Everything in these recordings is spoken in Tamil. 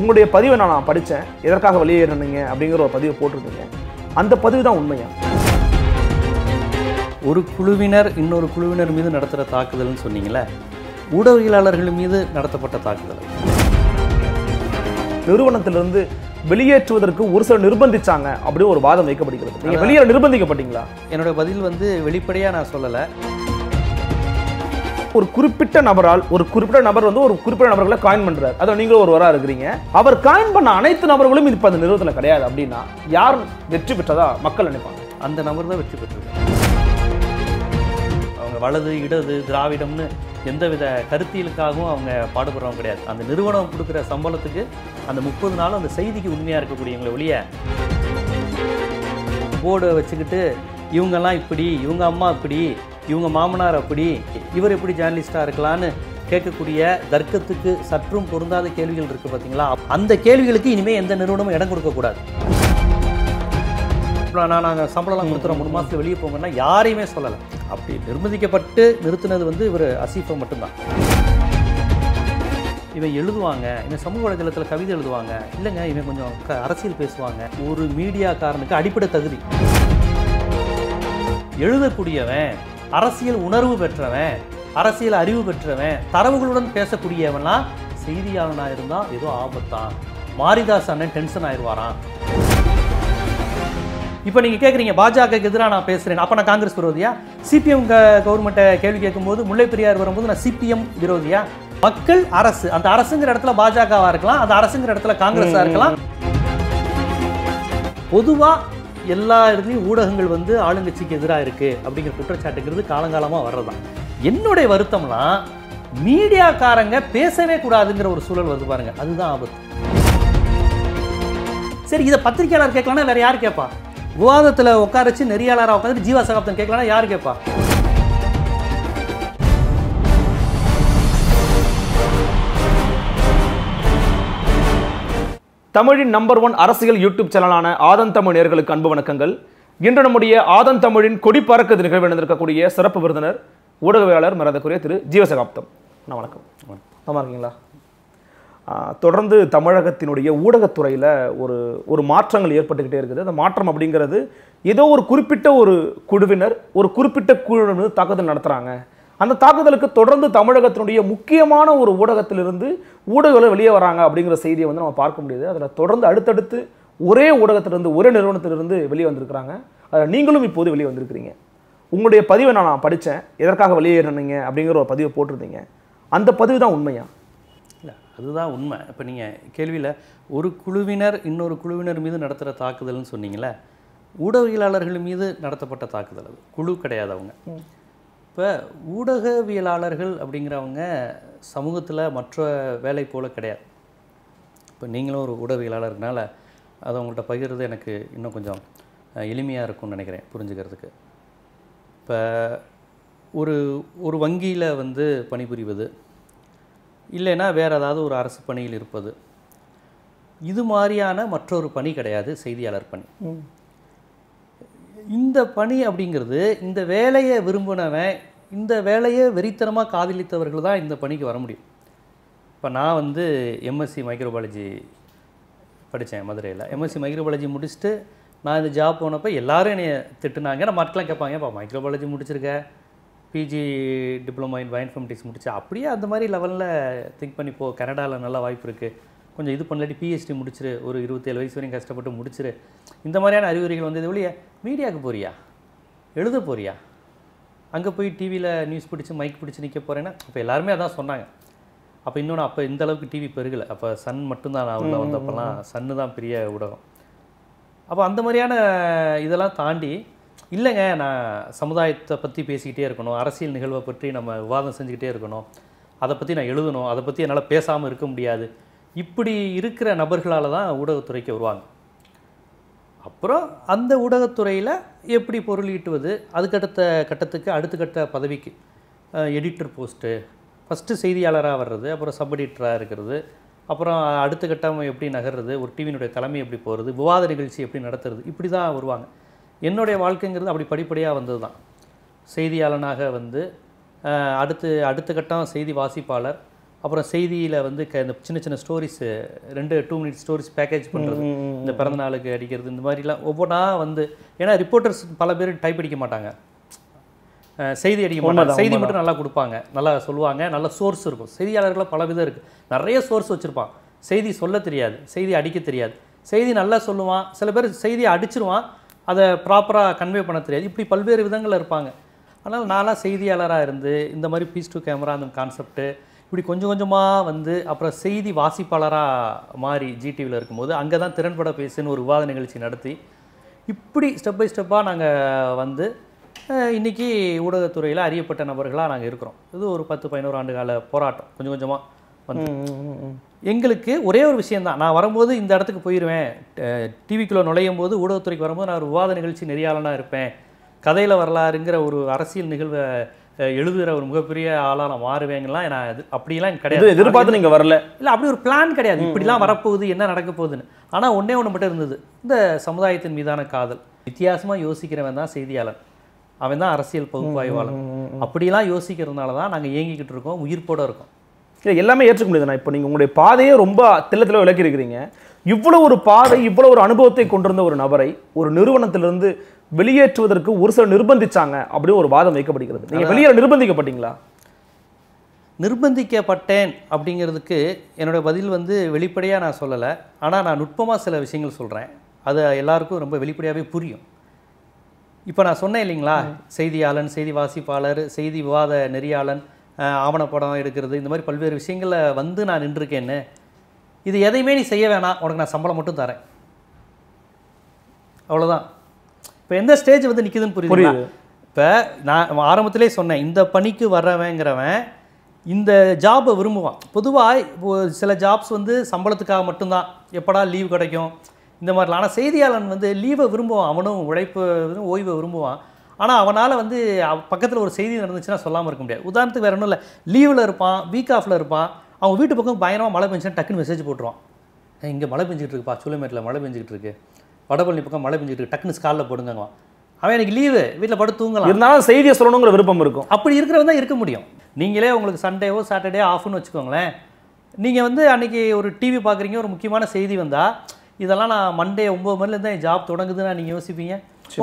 உங்களுடைய பதிவை நான் நான் படித்தேன் எதற்காக வெளியேறினீங்க அப்படிங்கிற ஒரு பதிவை போட்டிருக்கீங்க அந்த பதிவு தான் உண்மையா ஒரு குழுவினர் இன்னொரு குழுவினர் மீது நடத்துகிற தாக்குதல்னு சொன்னீங்களே ஊடகவியலாளர்கள் மீது நடத்தப்பட்ட தாக்குதல் நிறுவனத்திலிருந்து வெளியேற்றுவதற்கு ஒரு சிலர் நிர்பந்திச்சாங்க அப்படின்னு ஒரு வாதம் வைக்கப்படுகிறது நீங்கள் வெளியே நிர்பந்திக்கப்பட்டீங்களா என்னோட பதில் வந்து வெளிப்படையாக நான் சொல்லலை ஒரு குறிப்பிட்ட நபரால் ஒரு குறிப்பிட்ட நபர் வந்து ஒரு குறிப்பிட்ட நபர்களை காயின் பண்றாரு அதை நீங்களும் ஒரு வரா இருக்கிறீங்க அவர் காயின் பண்ண அனைத்து நபர்களும் இப்ப இப்போ அந்த நிறுவனத்தில் கிடையாது அப்படின்னா யார் வெற்றி பெற்றதா மக்கள் நினைப்பாங்க அந்த நபர் தான் வெற்றி பெற்றது அவங்க வலது இடது திராவிடம்னு எந்தவித கருத்தியலுக்காகவும் அவங்க பாடுபடுறவங்க கிடையாது அந்த நிறுவனம் கொடுக்குற சம்பளத்துக்கு அந்த முப்பது நாளும் அந்த செய்திக்கு உண்மையாக இருக்கக்கூடியவங்களை ஒழிய போர்டை வச்சுக்கிட்டு இவங்கெல்லாம் இப்படி இவங்க அம்மா இப்படி இவங்க மாமனார் அப்படி இவர் எப்படி ஜேர்னலிஸ்டாக இருக்கலான்னு கேட்கக்கூடிய தர்க்கத்துக்கு சற்றும் பொருந்தாத கேள்விகள் இருக்குது பார்த்தீங்களா அந்த கேள்விகளுக்கு இனிமேல் எந்த நிறுவனமும் இடம் கொடுக்கக்கூடாது நான் நாங்கள் சம்பளம்லாம் கொடுத்துற மூணு மாதத்தில் வெளியே போங்கன்னா யாரையுமே சொல்லலை அப்படி நிர்மதிக்கப்பட்டு நிறுத்தினது வந்து இவர் அசீஃபை மட்டும்தான் இவன் எழுதுவாங்க இவன் சமூக வலைதளத்தில் கவிதை எழுதுவாங்க இல்லைங்க இவன் கொஞ்சம் அரசியல் பேசுவாங்க ஒரு மீடியாக்காரனுக்கு அடிப்படை தகுதி எழுதக்கூடியவன் அரசியல் உணர்வு பெற்றவன் அரசியல் அறிவு பெற்றவன் தரவுகளுடன் பேசக்கூடியவனா செய்தியாளனாக இருந்தால் ஏதோ ஆபத்தான் மாரிதாஸ் அண்ணன் டென்ஷன் ஆயிடுவாராம் இப்போ நீங்கள் கேட்குறீங்க பாஜக எதிராக நான் பேசுகிறேன் அப்போ நான் காங்கிரஸ் விரோதியா சிபிஎம் கவர்மெண்ட்டை கேள்வி கேட்கும்போது முல்லை பெரியார் வரும்போது நான் சிபிஎம் விரோதியா மக்கள் அரசு அந்த அரசுங்கிற இடத்துல பாஜகவாக இருக்கலாம் அந்த அரசுங்கிற இடத்துல காங்கிரஸாக இருக்கலாம் பொதுவாக எல்லா இடத்துலையும் ஊடகங்கள் வந்து ஆளுங்கட்சிக்கு எதிராக இருக்குது அப்படிங்கிற குற்றச்சாட்டுங்கிறது காலங்காலமாக வர்றதான் என்னுடைய வருத்தம்னா மீடியாக்காரங்க பேசவே கூடாதுங்கிற ஒரு சூழல் வருது பாருங்க அதுதான் ஆபத்து சரி இதை பத்திரிகையாளர் கேட்கலன்னா வேற யார் கேட்பா விவாதத்தில் உட்காரச்சு நெறியாளராக உட்காந்துட்டு ஜீவா சகாப்தன் கேட்கலன்னா யார் கேட்பா தமிழின் நம்பர் ஒன் அரசியல் யூடியூப் சேனலான ஆதன் தமிழ் நேர்களுக்கு அன்பு வணக்கங்கள் இன்று நம்முடைய ஆதன் தமிழின் கொடி பறக்கு நிகழ்வு நடந்திருக்கக்கூடிய சிறப்பு விருந்தினர் ஊடகவியலாளர் மரதக்குரிய திரு ஜீவசகாப்தம் வணக்கம் நல்லா இருக்கீங்களா தொடர்ந்து தமிழகத்தினுடைய ஊடகத்துறையில் ஒரு ஒரு மாற்றங்கள் ஏற்பட்டுக்கிட்டே இருக்குது அந்த மாற்றம் அப்படிங்கிறது ஏதோ ஒரு குறிப்பிட்ட ஒரு குழுவினர் ஒரு குறிப்பிட்ட குழுவினர் தாக்குதல் நடத்துகிறாங்க அந்த தாக்குதலுக்கு தொடர்ந்து தமிழகத்தினுடைய முக்கியமான ஒரு ஊடகத்திலிருந்து ஊடகங்கள் வெளியே வராங்க அப்படிங்கிற செய்தியை வந்து நம்ம பார்க்க முடியுது அதில் தொடர்ந்து அடுத்தடுத்து ஒரே ஊடகத்திலிருந்து ஒரே நிறுவனத்திலிருந்து வெளியே வந்திருக்கிறாங்க அதில் நீங்களும் இப்போது வெளியே வந்திருக்கிறீங்க உங்களுடைய பதிவை நான் நான் படித்தேன் எதற்காக வெளியேறினீங்க அப்படிங்கிற ஒரு பதிவை போட்டிருந்தீங்க அந்த பதிவு தான் உண்மையா இல்லை அதுதான் உண்மை இப்போ நீங்கள் கேள்வியில் ஒரு குழுவினர் இன்னொரு குழுவினர் மீது நடத்துகிற தாக்குதல்னு சொன்னீங்களே ஊடகவியலாளர்கள் மீது நடத்தப்பட்ட தாக்குதல் அது குழு கிடையாது அவங்க இப்போ ஊடகவியலாளர்கள் அப்படிங்கிறவங்க சமூகத்தில் மற்ற வேலை போல் கிடையாது இப்போ நீங்களும் ஒரு ஊடகவியலாளர்னால அதை உங்கள்கிட்ட பகிர்றது எனக்கு இன்னும் கொஞ்சம் எளிமையாக இருக்கும்னு நினைக்கிறேன் புரிஞ்சுக்கிறதுக்கு இப்போ ஒரு ஒரு வங்கியில் வந்து பணிபுரிவது இல்லைன்னா வேறு ஏதாவது ஒரு அரசு பணியில் இருப்பது இது மாதிரியான மற்றொரு பணி கிடையாது செய்தியாளர் பணி இந்த பணி அப்படிங்கிறது இந்த வேலையை விரும்பினவன் இந்த வேலையை வெறித்தனமாக காதலித்தவர்கள் தான் இந்த பணிக்கு வர முடியும் இப்போ நான் வந்து எம்எஸ்சி மைக்ரோபாலஜி படித்தேன் மதுரையில் எம்எஸ்சி மைக்ரோபாலஜி முடிச்சுட்டு நான் இந்த ஜாப் போனப்போ எல்லோரும் என்னை திட்டுனாங்க ஏன்னா மக்கள்லாம் கேட்பாங்க இப்போ மைக்ரோபாலஜி முடிச்சிருக்க பிஜி டிப்ளமோ இன் பயோஇன்ஃபர்மேட்டிக்ஸ் முடிச்சு அப்படியே அந்த மாதிரி லெவலில் திங்க் பண்ணி போ கனடாவில் நல்ல வாய்ப்பு இருக்குது கொஞ்சம் இது பண்ணலாட்டி பிஹெச்டி முடிச்சிரு ஒரு இருபத்தேழு வயசு வரையும் கஷ்டப்பட்டு முடிச்சிரு இந்த மாதிரியான அறிவுரைகள் வந்து வழிய மீடியாவுக்கு போறியா எழுத போறியா அங்கே போய் டிவியில் நியூஸ் பிடிச்சி மைக் பிடிச்சி நிற்க போகிறேன்னா அப்போ எல்லாருமே அதான் சொன்னாங்க அப்போ இன்னொன்று அப்போ இந்த அளவுக்கு டிவி பெருகலை அப்போ சன் மட்டும்தான் நான் உள்ள வந்தப்பெல்லாம் சன்னு தான் பெரிய ஊடகம் அப்போ அந்த மாதிரியான இதெல்லாம் தாண்டி இல்லைங்க நான் சமுதாயத்தை பற்றி பேசிக்கிட்டே இருக்கணும் அரசியல் நிகழ்வை பற்றி நம்ம விவாதம் செஞ்சுக்கிட்டே இருக்கணும் அதை பற்றி நான் எழுதணும் அதை பற்றி என்னால் பேசாமல் இருக்க முடியாது இப்படி இருக்கிற நபர்களால் தான் ஊடகத்துறைக்கு வருவாங்க அப்புறம் அந்த ஊடகத்துறையில் எப்படி பொருள் ஈட்டுவது அதுக்கடுத்த கட்டத்துக்கு அடுத்த கட்ட பதவிக்கு எடிட்டர் போஸ்ட்டு ஃபஸ்ட்டு செய்தியாளராக வர்றது அப்புறம் சப் எடிட்டராக இருக்கிறது அப்புறம் அடுத்த கட்டம் எப்படி நகர்றது ஒரு டிவியினுடைய தலைமை எப்படி போகிறது விவாத நிகழ்ச்சி எப்படி நடத்துறது இப்படி தான் வருவாங்க என்னுடைய வாழ்க்கைங்கிறது அப்படி படிப்படியாக வந்தது தான் செய்தியாளனாக வந்து அடுத்து அடுத்த கட்டம் செய்தி வாசிப்பாளர் அப்புறம் செய்தியில் வந்து க இந்த சின்ன சின்ன ஸ்டோரிஸ் ரெண்டு டூ மினிட் ஸ்டோரிஸ் பேக்கேஜ் பண்ணுறது இந்த பிறந்த நாளுக்கு அடிக்கிறது இந்த மாதிரிலாம் ஒவ்வொன்றா வந்து ஏன்னா ரிப்போர்ட்டர்ஸ் பல பேர் டைப் அடிக்க மாட்டாங்க செய்தி அடிக்க மாட்டாங்க செய்தி மட்டும் நல்லா கொடுப்பாங்க நல்லா சொல்லுவாங்க நல்ல சோர்ஸ் இருக்கும் செய்தியாளர்கள் பல விதம் இருக்குது நிறைய சோர்ஸ் வச்சுருப்பான் செய்தி சொல்ல தெரியாது செய்தி அடிக்க தெரியாது செய்தி நல்லா சொல்லுவான் சில பேர் செய்தியை அடிச்சிருவான் அதை ப்ராப்பராக கன்வே பண்ண தெரியாது இப்படி பல்வேறு விதங்களில் இருப்பாங்க ஆனால் நானாக செய்தியாளராக இருந்து இந்த மாதிரி பீஸ் டூ கேமரா அந்த கான்செப்ட்டு இப்படி கொஞ்சம் கொஞ்சமாக வந்து அப்புறம் செய்தி வாசிப்பாளராக மாறி ஜிடிவியில் இருக்கும்போது அங்கே தான் திறன்பட பேசுன்னு ஒரு விவாத நிகழ்ச்சி நடத்தி இப்படி ஸ்டெப் பை ஸ்டெப்பாக நாங்கள் வந்து இன்றைக்கி ஊடகத்துறையில் அறியப்பட்ட நபர்களாக நாங்கள் இருக்கிறோம் இது ஒரு பத்து பதினோரு ஆண்டு கால போராட்டம் கொஞ்சம் கொஞ்சமாக வந்து எங்களுக்கு ஒரே ஒரு விஷயந்தான் நான் வரும்போது இந்த இடத்துக்கு போயிடுவேன் டிவிக்குள்ளே நுழையும் போது ஊடகத்துறைக்கு வரும்போது நான் ஒரு விவாத நிகழ்ச்சி நெறியாளனாக இருப்பேன் கதையில் வரலாறுங்கிற ஒரு அரசியல் நிகழ்வை எழுதுகிற ஒரு மிகப்பெரிய ஆளாக நான் மாறுவேங்கலாம் நான் அது அப்படிலாம் கிடையாது எதிர்பார்த்து நீங்கள் வரல இல்லை அப்படி ஒரு பிளான் கிடையாது இப்படிலாம் வரப்போகுது என்ன நடக்க போகுதுன்னு ஆனால் ஒன்றே ஒன்று மட்டும் இருந்தது இந்த சமுதாயத்தின் மீதான காதல் வித்தியாசமாக யோசிக்கிறவன் தான் செய்தியாளர் அவன் தான் அரசியல் பகுப்பாய்வாளர் அப்படிலாம் யோசிக்கிறதுனால தான் நாங்கள் இயங்கிக்கிட்டு இருக்கோம் உயிர்ப்போடு இருக்கோம் இல்லை எல்லாமே ஏற்றுக்க நான் இப்போ நீங்கள் உங்களுடைய பாதையை ரொம்ப தில்லத்தில் விளக்கி இருக்கிறீங்க இவ்வளோ ஒரு பாதை இவ்வளோ ஒரு அனுபவத்தை கொண்டிருந்த ஒரு நபரை ஒரு நிறுவனத்திலிருந்து வெளியேற்றுவதற்கு ஒரு சிலர் நிர்பந்திச்சாங்க அப்படின்னு ஒரு வாதம் வைக்கப்படுகிறது நீங்கள் வெளியேற நிர்பந்திக்கப்பட்டீங்களா நிர்பந்திக்கப்பட்டேன் அப்படிங்கிறதுக்கு என்னுடைய பதில் வந்து வெளிப்படையாக நான் சொல்லலை ஆனால் நான் நுட்பமாக சில விஷயங்கள் சொல்கிறேன் அது எல்லாருக்கும் ரொம்ப வெளிப்படையாகவே புரியும் இப்போ நான் சொன்னேன் இல்லைங்களா செய்தியாளன் செய்தி வாசிப்பாளர் செய்தி விவாத நெறியாளன் ஆவணப்படம் எடுக்கிறது இந்த மாதிரி பல்வேறு விஷயங்களில் வந்து நான் நின்றுருக்கேன்னு இது எதையுமே நீ செய்ய வேணாம் உனக்கு நான் சம்பளம் மட்டும் தரேன் அவ்வளோதான் இப்போ எந்த ஸ்டேஜ் வந்து நிற்குதுன்னு புரியுது இப்போ நான் ஆரம்பத்திலே சொன்னேன் இந்த பணிக்கு வர்றவங்கிறவன் இந்த ஜாப்பை விரும்புவான் பொதுவாக சில ஜாப்ஸ் வந்து சம்பளத்துக்காக மட்டும்தான் எப்படா லீவ் கிடைக்கும் இந்த மாதிரிலாம் ஆனால் செய்தியாளன் வந்து லீவை விரும்புவான் அவனும் உழைப்பு ஓய்வை விரும்புவான் ஆனால் அவனால் வந்து பக்கத்தில் ஒரு செய்தி நடந்துச்சுன்னா சொல்லாமல் இருக்க முடியாது உதாரணத்துக்கு வேறு ஒன்றும் இல்லை லீவில் இருப்பான் வீக் ஆஃபில் இருப்பான் அவன் வீட்டு பக்கம் பயங்கரமாக மழை பெஞ்சுன்னா டக்குன்னு மெசேஜ் போட்டுருவான் இங்கே மழை பெஞ்சிக்கிட்டு இருக்குப்பா சூழமேட்டில் மழை பெஞ்சிக்கிட்டு இருக்கு வடபழனி பக்கம் மழை பெஞ்சிட்டு டக்குனு ஸ்காலில் போடுங்க அவன் எனக்கு லீவு வீட்டில் படுத்துங்களா இருந்தாலும் செய்தியை சொல்லணுங்கிற விருப்பம் இருக்கும் அப்படி இருக்கிறவங்க தான் இருக்க முடியும் நீங்களே உங்களுக்கு சண்டேவோ சாட்டர்டே ஆஃப்னு வச்சுக்கோங்களேன் நீங்கள் வந்து அன்றைக்கி ஒரு டிவி பார்க்குறீங்க ஒரு முக்கியமான செய்தி வந்தால் இதெல்லாம் நான் மண்டே ஒம்பது மணிலேருந்து தான் என் ஜாப் தொடங்குதுன்னு நீங்கள் யோசிப்பீங்க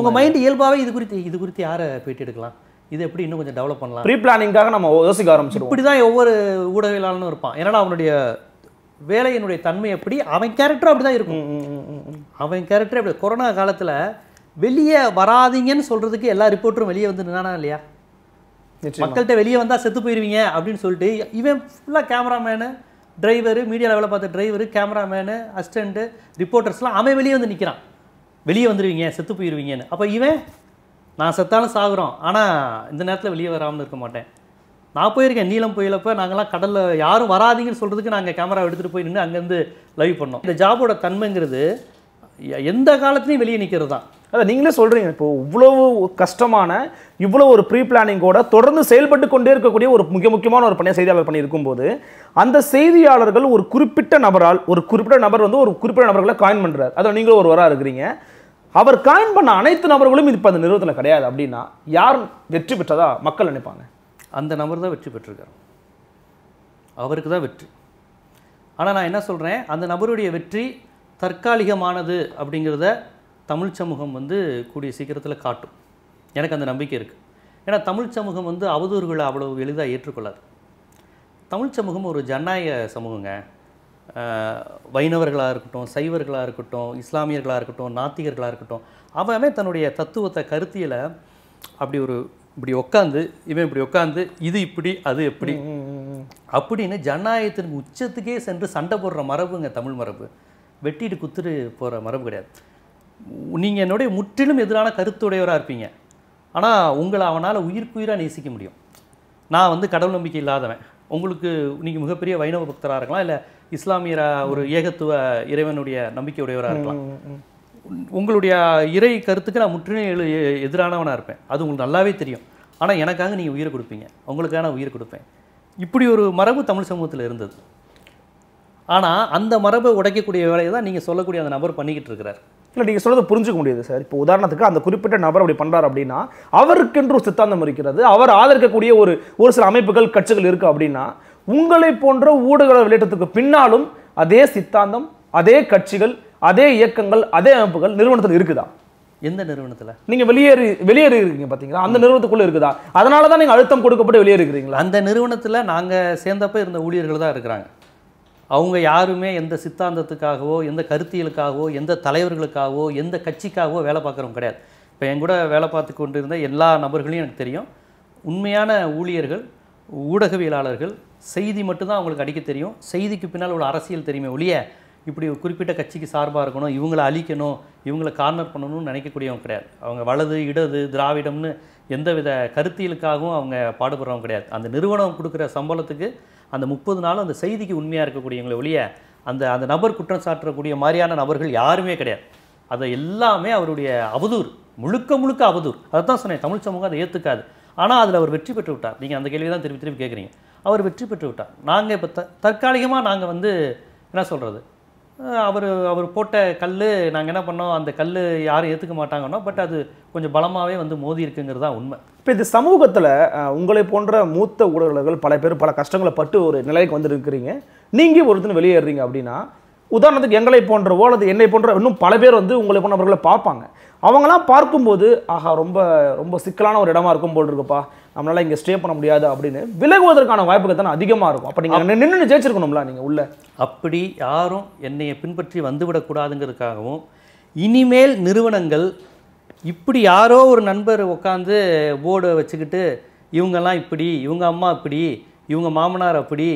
உங்கள் மைண்டு இயல்பாகவே இது குறித்து இது குறித்து யாரை பேட்டி எடுக்கலாம் இது எப்படி இன்னும் கொஞ்சம் டெவலப் பண்ணலாம் ப்ரீ பிளானிங்காக நம்ம யோசிக்க ஆரம்பிச்சிடும் இப்படி தான் ஒவ்வொரு ஊடகவியலாளனும் இருப்பான் ஏன்னா அவனுடைய வேலையினுடைய தன்மை எப்படி அவன் கேரக்டரும் அப்படி தான் இருக்கும் அவன் கேரக்டர் அப்படி கொரோனா காலத்தில் வெளியே வராதிங்கன்னு சொல்கிறதுக்கு எல்லா ரிப்போர்ட்டரும் வெளியே வந்து நின்னானா இல்லையா மக்கள்கிட்ட வெளியே வந்தால் செத்து போயிடுவீங்க அப்படின்னு சொல்லிட்டு இவன் ஃபுல்லாக கேமராமேனு டிரைவர் மீடியாவில் வேலை பார்த்த டிரைவர் கேமராமேனு அசிஸ்டண்ட்டு ரிப்போர்ட்டர்ஸ்லாம் அவன் வெளியே வந்து நிற்கிறான் வெளியே வந்துடுவீங்க செத்து போயிடுவீங்கன்னு அப்போ இவன் நான் செத்தாலும் சாகுறோம் ஆனால் இந்த நேரத்தில் வெளியே வராமல் இருக்க மாட்டேன் நான் போயிருக்கேன் நீளம் புயலப்போ நாங்கள்லாம் கடலில் யாரும் வராதிங்கன்னு சொல்கிறதுக்கு நாங்கள் கேமரா எடுத்துகிட்டு போய் நின்று அங்கேருந்து லைவ் பண்ணோம் இந்த ஜாபோட தன்மைங்கிறது எந்த காலத்துலையும் வெளியே நிற்கிறது தான் அதை நீங்களே சொல்கிறீங்க இப்போ இவ்வளவு கஷ்டமான இவ்வளோ ஒரு ப்ரீ பிளானிங்கோட தொடர்ந்து செயல்பட்டு கொண்டே இருக்கக்கூடிய ஒரு மிக முக்கியமான ஒரு பணியை செய்தியாளர் பண்ணி இருக்கும்போது அந்த செய்தியாளர்கள் ஒரு குறிப்பிட்ட நபரால் ஒரு குறிப்பிட்ட நபர் வந்து ஒரு குறிப்பிட்ட நபர்களை காயின் பண்ணுறாரு அதை நீங்களும் ஒரு வராக இருக்கிறீங்க அவர் காயின் பண்ண அனைத்து நபர்களும் இப்போ அந்த நிறுவனத்தில் கிடையாது அப்படின்னா யார் வெற்றி பெற்றதா மக்கள் நினைப்பாங்க அந்த நபர் தான் வெற்றி பெற்றிருக்கார் அவருக்கு தான் வெற்றி ஆனால் நான் என்ன சொல்கிறேன் அந்த நபருடைய வெற்றி தற்காலிகமானது அப்படிங்கிறத தமிழ் சமூகம் வந்து கூடிய சீக்கிரத்தில் காட்டும் எனக்கு அந்த நம்பிக்கை இருக்குது ஏன்னா தமிழ் சமூகம் வந்து அவதூறுகளை அவ்வளவு எளிதாக ஏற்றுக்கொள்ளாது தமிழ் சமூகம் ஒரு ஜனநாயக சமூகங்க வைணவர்களாக இருக்கட்டும் சைவர்களாக இருக்கட்டும் இஸ்லாமியர்களாக இருக்கட்டும் நாத்திகர்களாக இருக்கட்டும் அவன் தன்னுடைய தத்துவத்தை கருத்தியில் அப்படி ஒரு இப்படி உட்காந்து இவன் இப்படி உட்காந்து இது இப்படி அது எப்படி அப்படின்னு ஜனநாயகத்தின் உச்சத்துக்கே சென்று சண்டை போடுற மரபுங்க தமிழ் மரபு வெட்டிட்டு குத்துட்டு போகிற மரபு கிடையாது நீங்கள் என்னுடைய முற்றிலும் எதிரான கருத்துடையவராக இருப்பீங்க ஆனால் உங்களை அவனால் உயிர்க்குயிராக நேசிக்க முடியும் நான் வந்து கடவுள் நம்பிக்கை இல்லாதவன் உங்களுக்கு நீங்கள் மிகப்பெரிய வைணவ பக்தராக இருக்கலாம் இல்லை இஸ்லாமியராக ஒரு ஏகத்துவ இறைவனுடைய நம்பிக்கையுடையவராக இருக்கலாம் உங்களுடைய இறை கருத்துக்கு நான் முற்றிலும் எதிரானவனாக இருப்பேன் அது உங்களுக்கு நல்லாவே தெரியும் ஆனால் எனக்காக நீங்கள் உயிரை கொடுப்பீங்க உங்களுக்காக உயிர் கொடுப்பேன் இப்படி ஒரு மரபு தமிழ் சமூகத்தில் இருந்தது ஆனால் அந்த மரபை உடைக்கக்கூடிய வேலையை தான் நீங்கள் சொல்லக்கூடிய அந்த நபர் பண்ணிக்கிட்டு இருக்கிறார் இல்லை நீங்கள் சொல்கிறது புரிஞ்சுக்க முடியாது சார் இப்போ உதாரணத்துக்கு அந்த குறிப்பிட்ட நபர் அப்படி பண்ணுறார் அப்படின்னா அவருக்கென்று ஒரு சித்தாந்தம் இருக்கிறது அவர் ஆதரிக்கக்கூடிய ஒரு ஒரு சில அமைப்புகள் கட்சிகள் இருக்குது அப்படின்னா உங்களை போன்ற ஊடக வெளியேற்றத்துக்கு பின்னாலும் அதே சித்தாந்தம் அதே கட்சிகள் அதே இயக்கங்கள் அதே அமைப்புகள் நிறுவனத்தில் இருக்குதா எந்த நிறுவனத்தில் நீங்கள் வெளியேறி வெளியேறி இருக்கீங்க பார்த்தீங்களா அந்த நிறுவனத்துக்குள்ளே இருக்குதா அதனால தான் நீங்கள் அழுத்தம் கொடுக்கப்பட்டு வெளியேறுக்கிறீங்களா அந்த நிறுவனத்தில் நாங்கள் சேர்ந்தப்ப இருந்த ஊழியர்கள் தான் இருக்கிறாங்க அவங்க யாருமே எந்த சித்தாந்தத்துக்காகவோ எந்த கருத்தியலுக்காகவோ எந்த தலைவர்களுக்காகவோ எந்த கட்சிக்காகவோ வேலை பார்க்குறவங்க கிடையாது இப்போ என் கூட வேலை பார்த்து கொண்டிருந்த எல்லா நபர்களையும் எனக்கு தெரியும் உண்மையான ஊழியர்கள் ஊடகவியலாளர்கள் செய்தி மட்டும்தான் அவங்களுக்கு அடிக்க தெரியும் செய்திக்கு பின்னால் ஒரு அரசியல் தெரியுமே ஒழிய இப்படி குறிப்பிட்ட கட்சிக்கு சார்பாக இருக்கணும் இவங்களை அழிக்கணும் இவங்களை கார்னர் பண்ணணும்னு நினைக்கக்கூடியவங்க கிடையாது அவங்க வலது இடது திராவிடம்னு எந்த வித கருத்தியலுக்காகவும் அவங்க பாடுபடுறவங்க கிடையாது அந்த நிறுவனம் கொடுக்குற சம்பளத்துக்கு அந்த முப்பது நாளும் அந்த செய்திக்கு உண்மையாக இருக்கக்கூடியவங்களை ஒழிய அந்த அந்த நபர் குற்றம் சாட்டக்கூடிய மாதிரியான நபர்கள் யாருமே கிடையாது அதை எல்லாமே அவருடைய அவதூர் முழுக்க முழுக்க அவதூர் அதை தான் சொன்னேன் தமிழ் சமூகம் அதை ஏற்றுக்காது ஆனால் அதில் அவர் வெற்றி பெற்று விட்டார் நீங்கள் அந்த கேள்வி தான் திருப்பி திருப்பி கேட்குறீங்க அவர் வெற்றி பெற்று விட்டார் நாங்கள் இப்போ த தற்காலிகமாக நாங்கள் வந்து என்ன சொல்கிறது அவர் அவர் போட்ட கல் நாங்கள் என்ன பண்ணோம் அந்த கல் யாரும் ஏற்றுக்க மாட்டாங்கன்னா பட் அது கொஞ்சம் பலமாகவே வந்து மோதி இருக்குங்கிறது தான் உண்மை இப்போ இந்த சமூகத்தில் உங்களை போன்ற மூத்த ஊடகர்கள் பல பேர் பல கஷ்டங்களை பட்டு ஒரு நிலைக்கு வந்துருக்கிறீங்க நீங்கள் ஒருத்தர் வெளியேறீங்க அப்படின்னா உதாரணத்துக்கு எங்களை போன்றவோ அல்லது என்னை போன்ற இன்னும் பல பேர் வந்து உங்களை போன்றவர்களை பார்ப்பாங்க அவங்களாம் பார்க்கும்போது ஆஹா ரொம்ப ரொம்ப சிக்கலான ஒரு இடமா இருக்கும் போல் இருக்குப்பா நம்மளால் இங்கே ஸ்டே பண்ண முடியாது அப்படின்னு விலகுவதற்கான வாய்ப்புகள் தான் அதிகமாக இருக்கும் அப்படி நீங்கள் நின்று ஜெயிச்சிருக்கணும்ல நீங்கள் உள்ள அப்படி யாரும் என்னையை பின்பற்றி வந்துவிடக்கூடாதுங்கிறதுக்காகவும் இனிமேல் நிறுவனங்கள் இப்படி யாரோ ஒரு நண்பர் உட்காந்து போர்டை வச்சுக்கிட்டு இவங்கெல்லாம் இப்படி இவங்க அம்மா இப்படி இவங்க மாமனார் அப்படி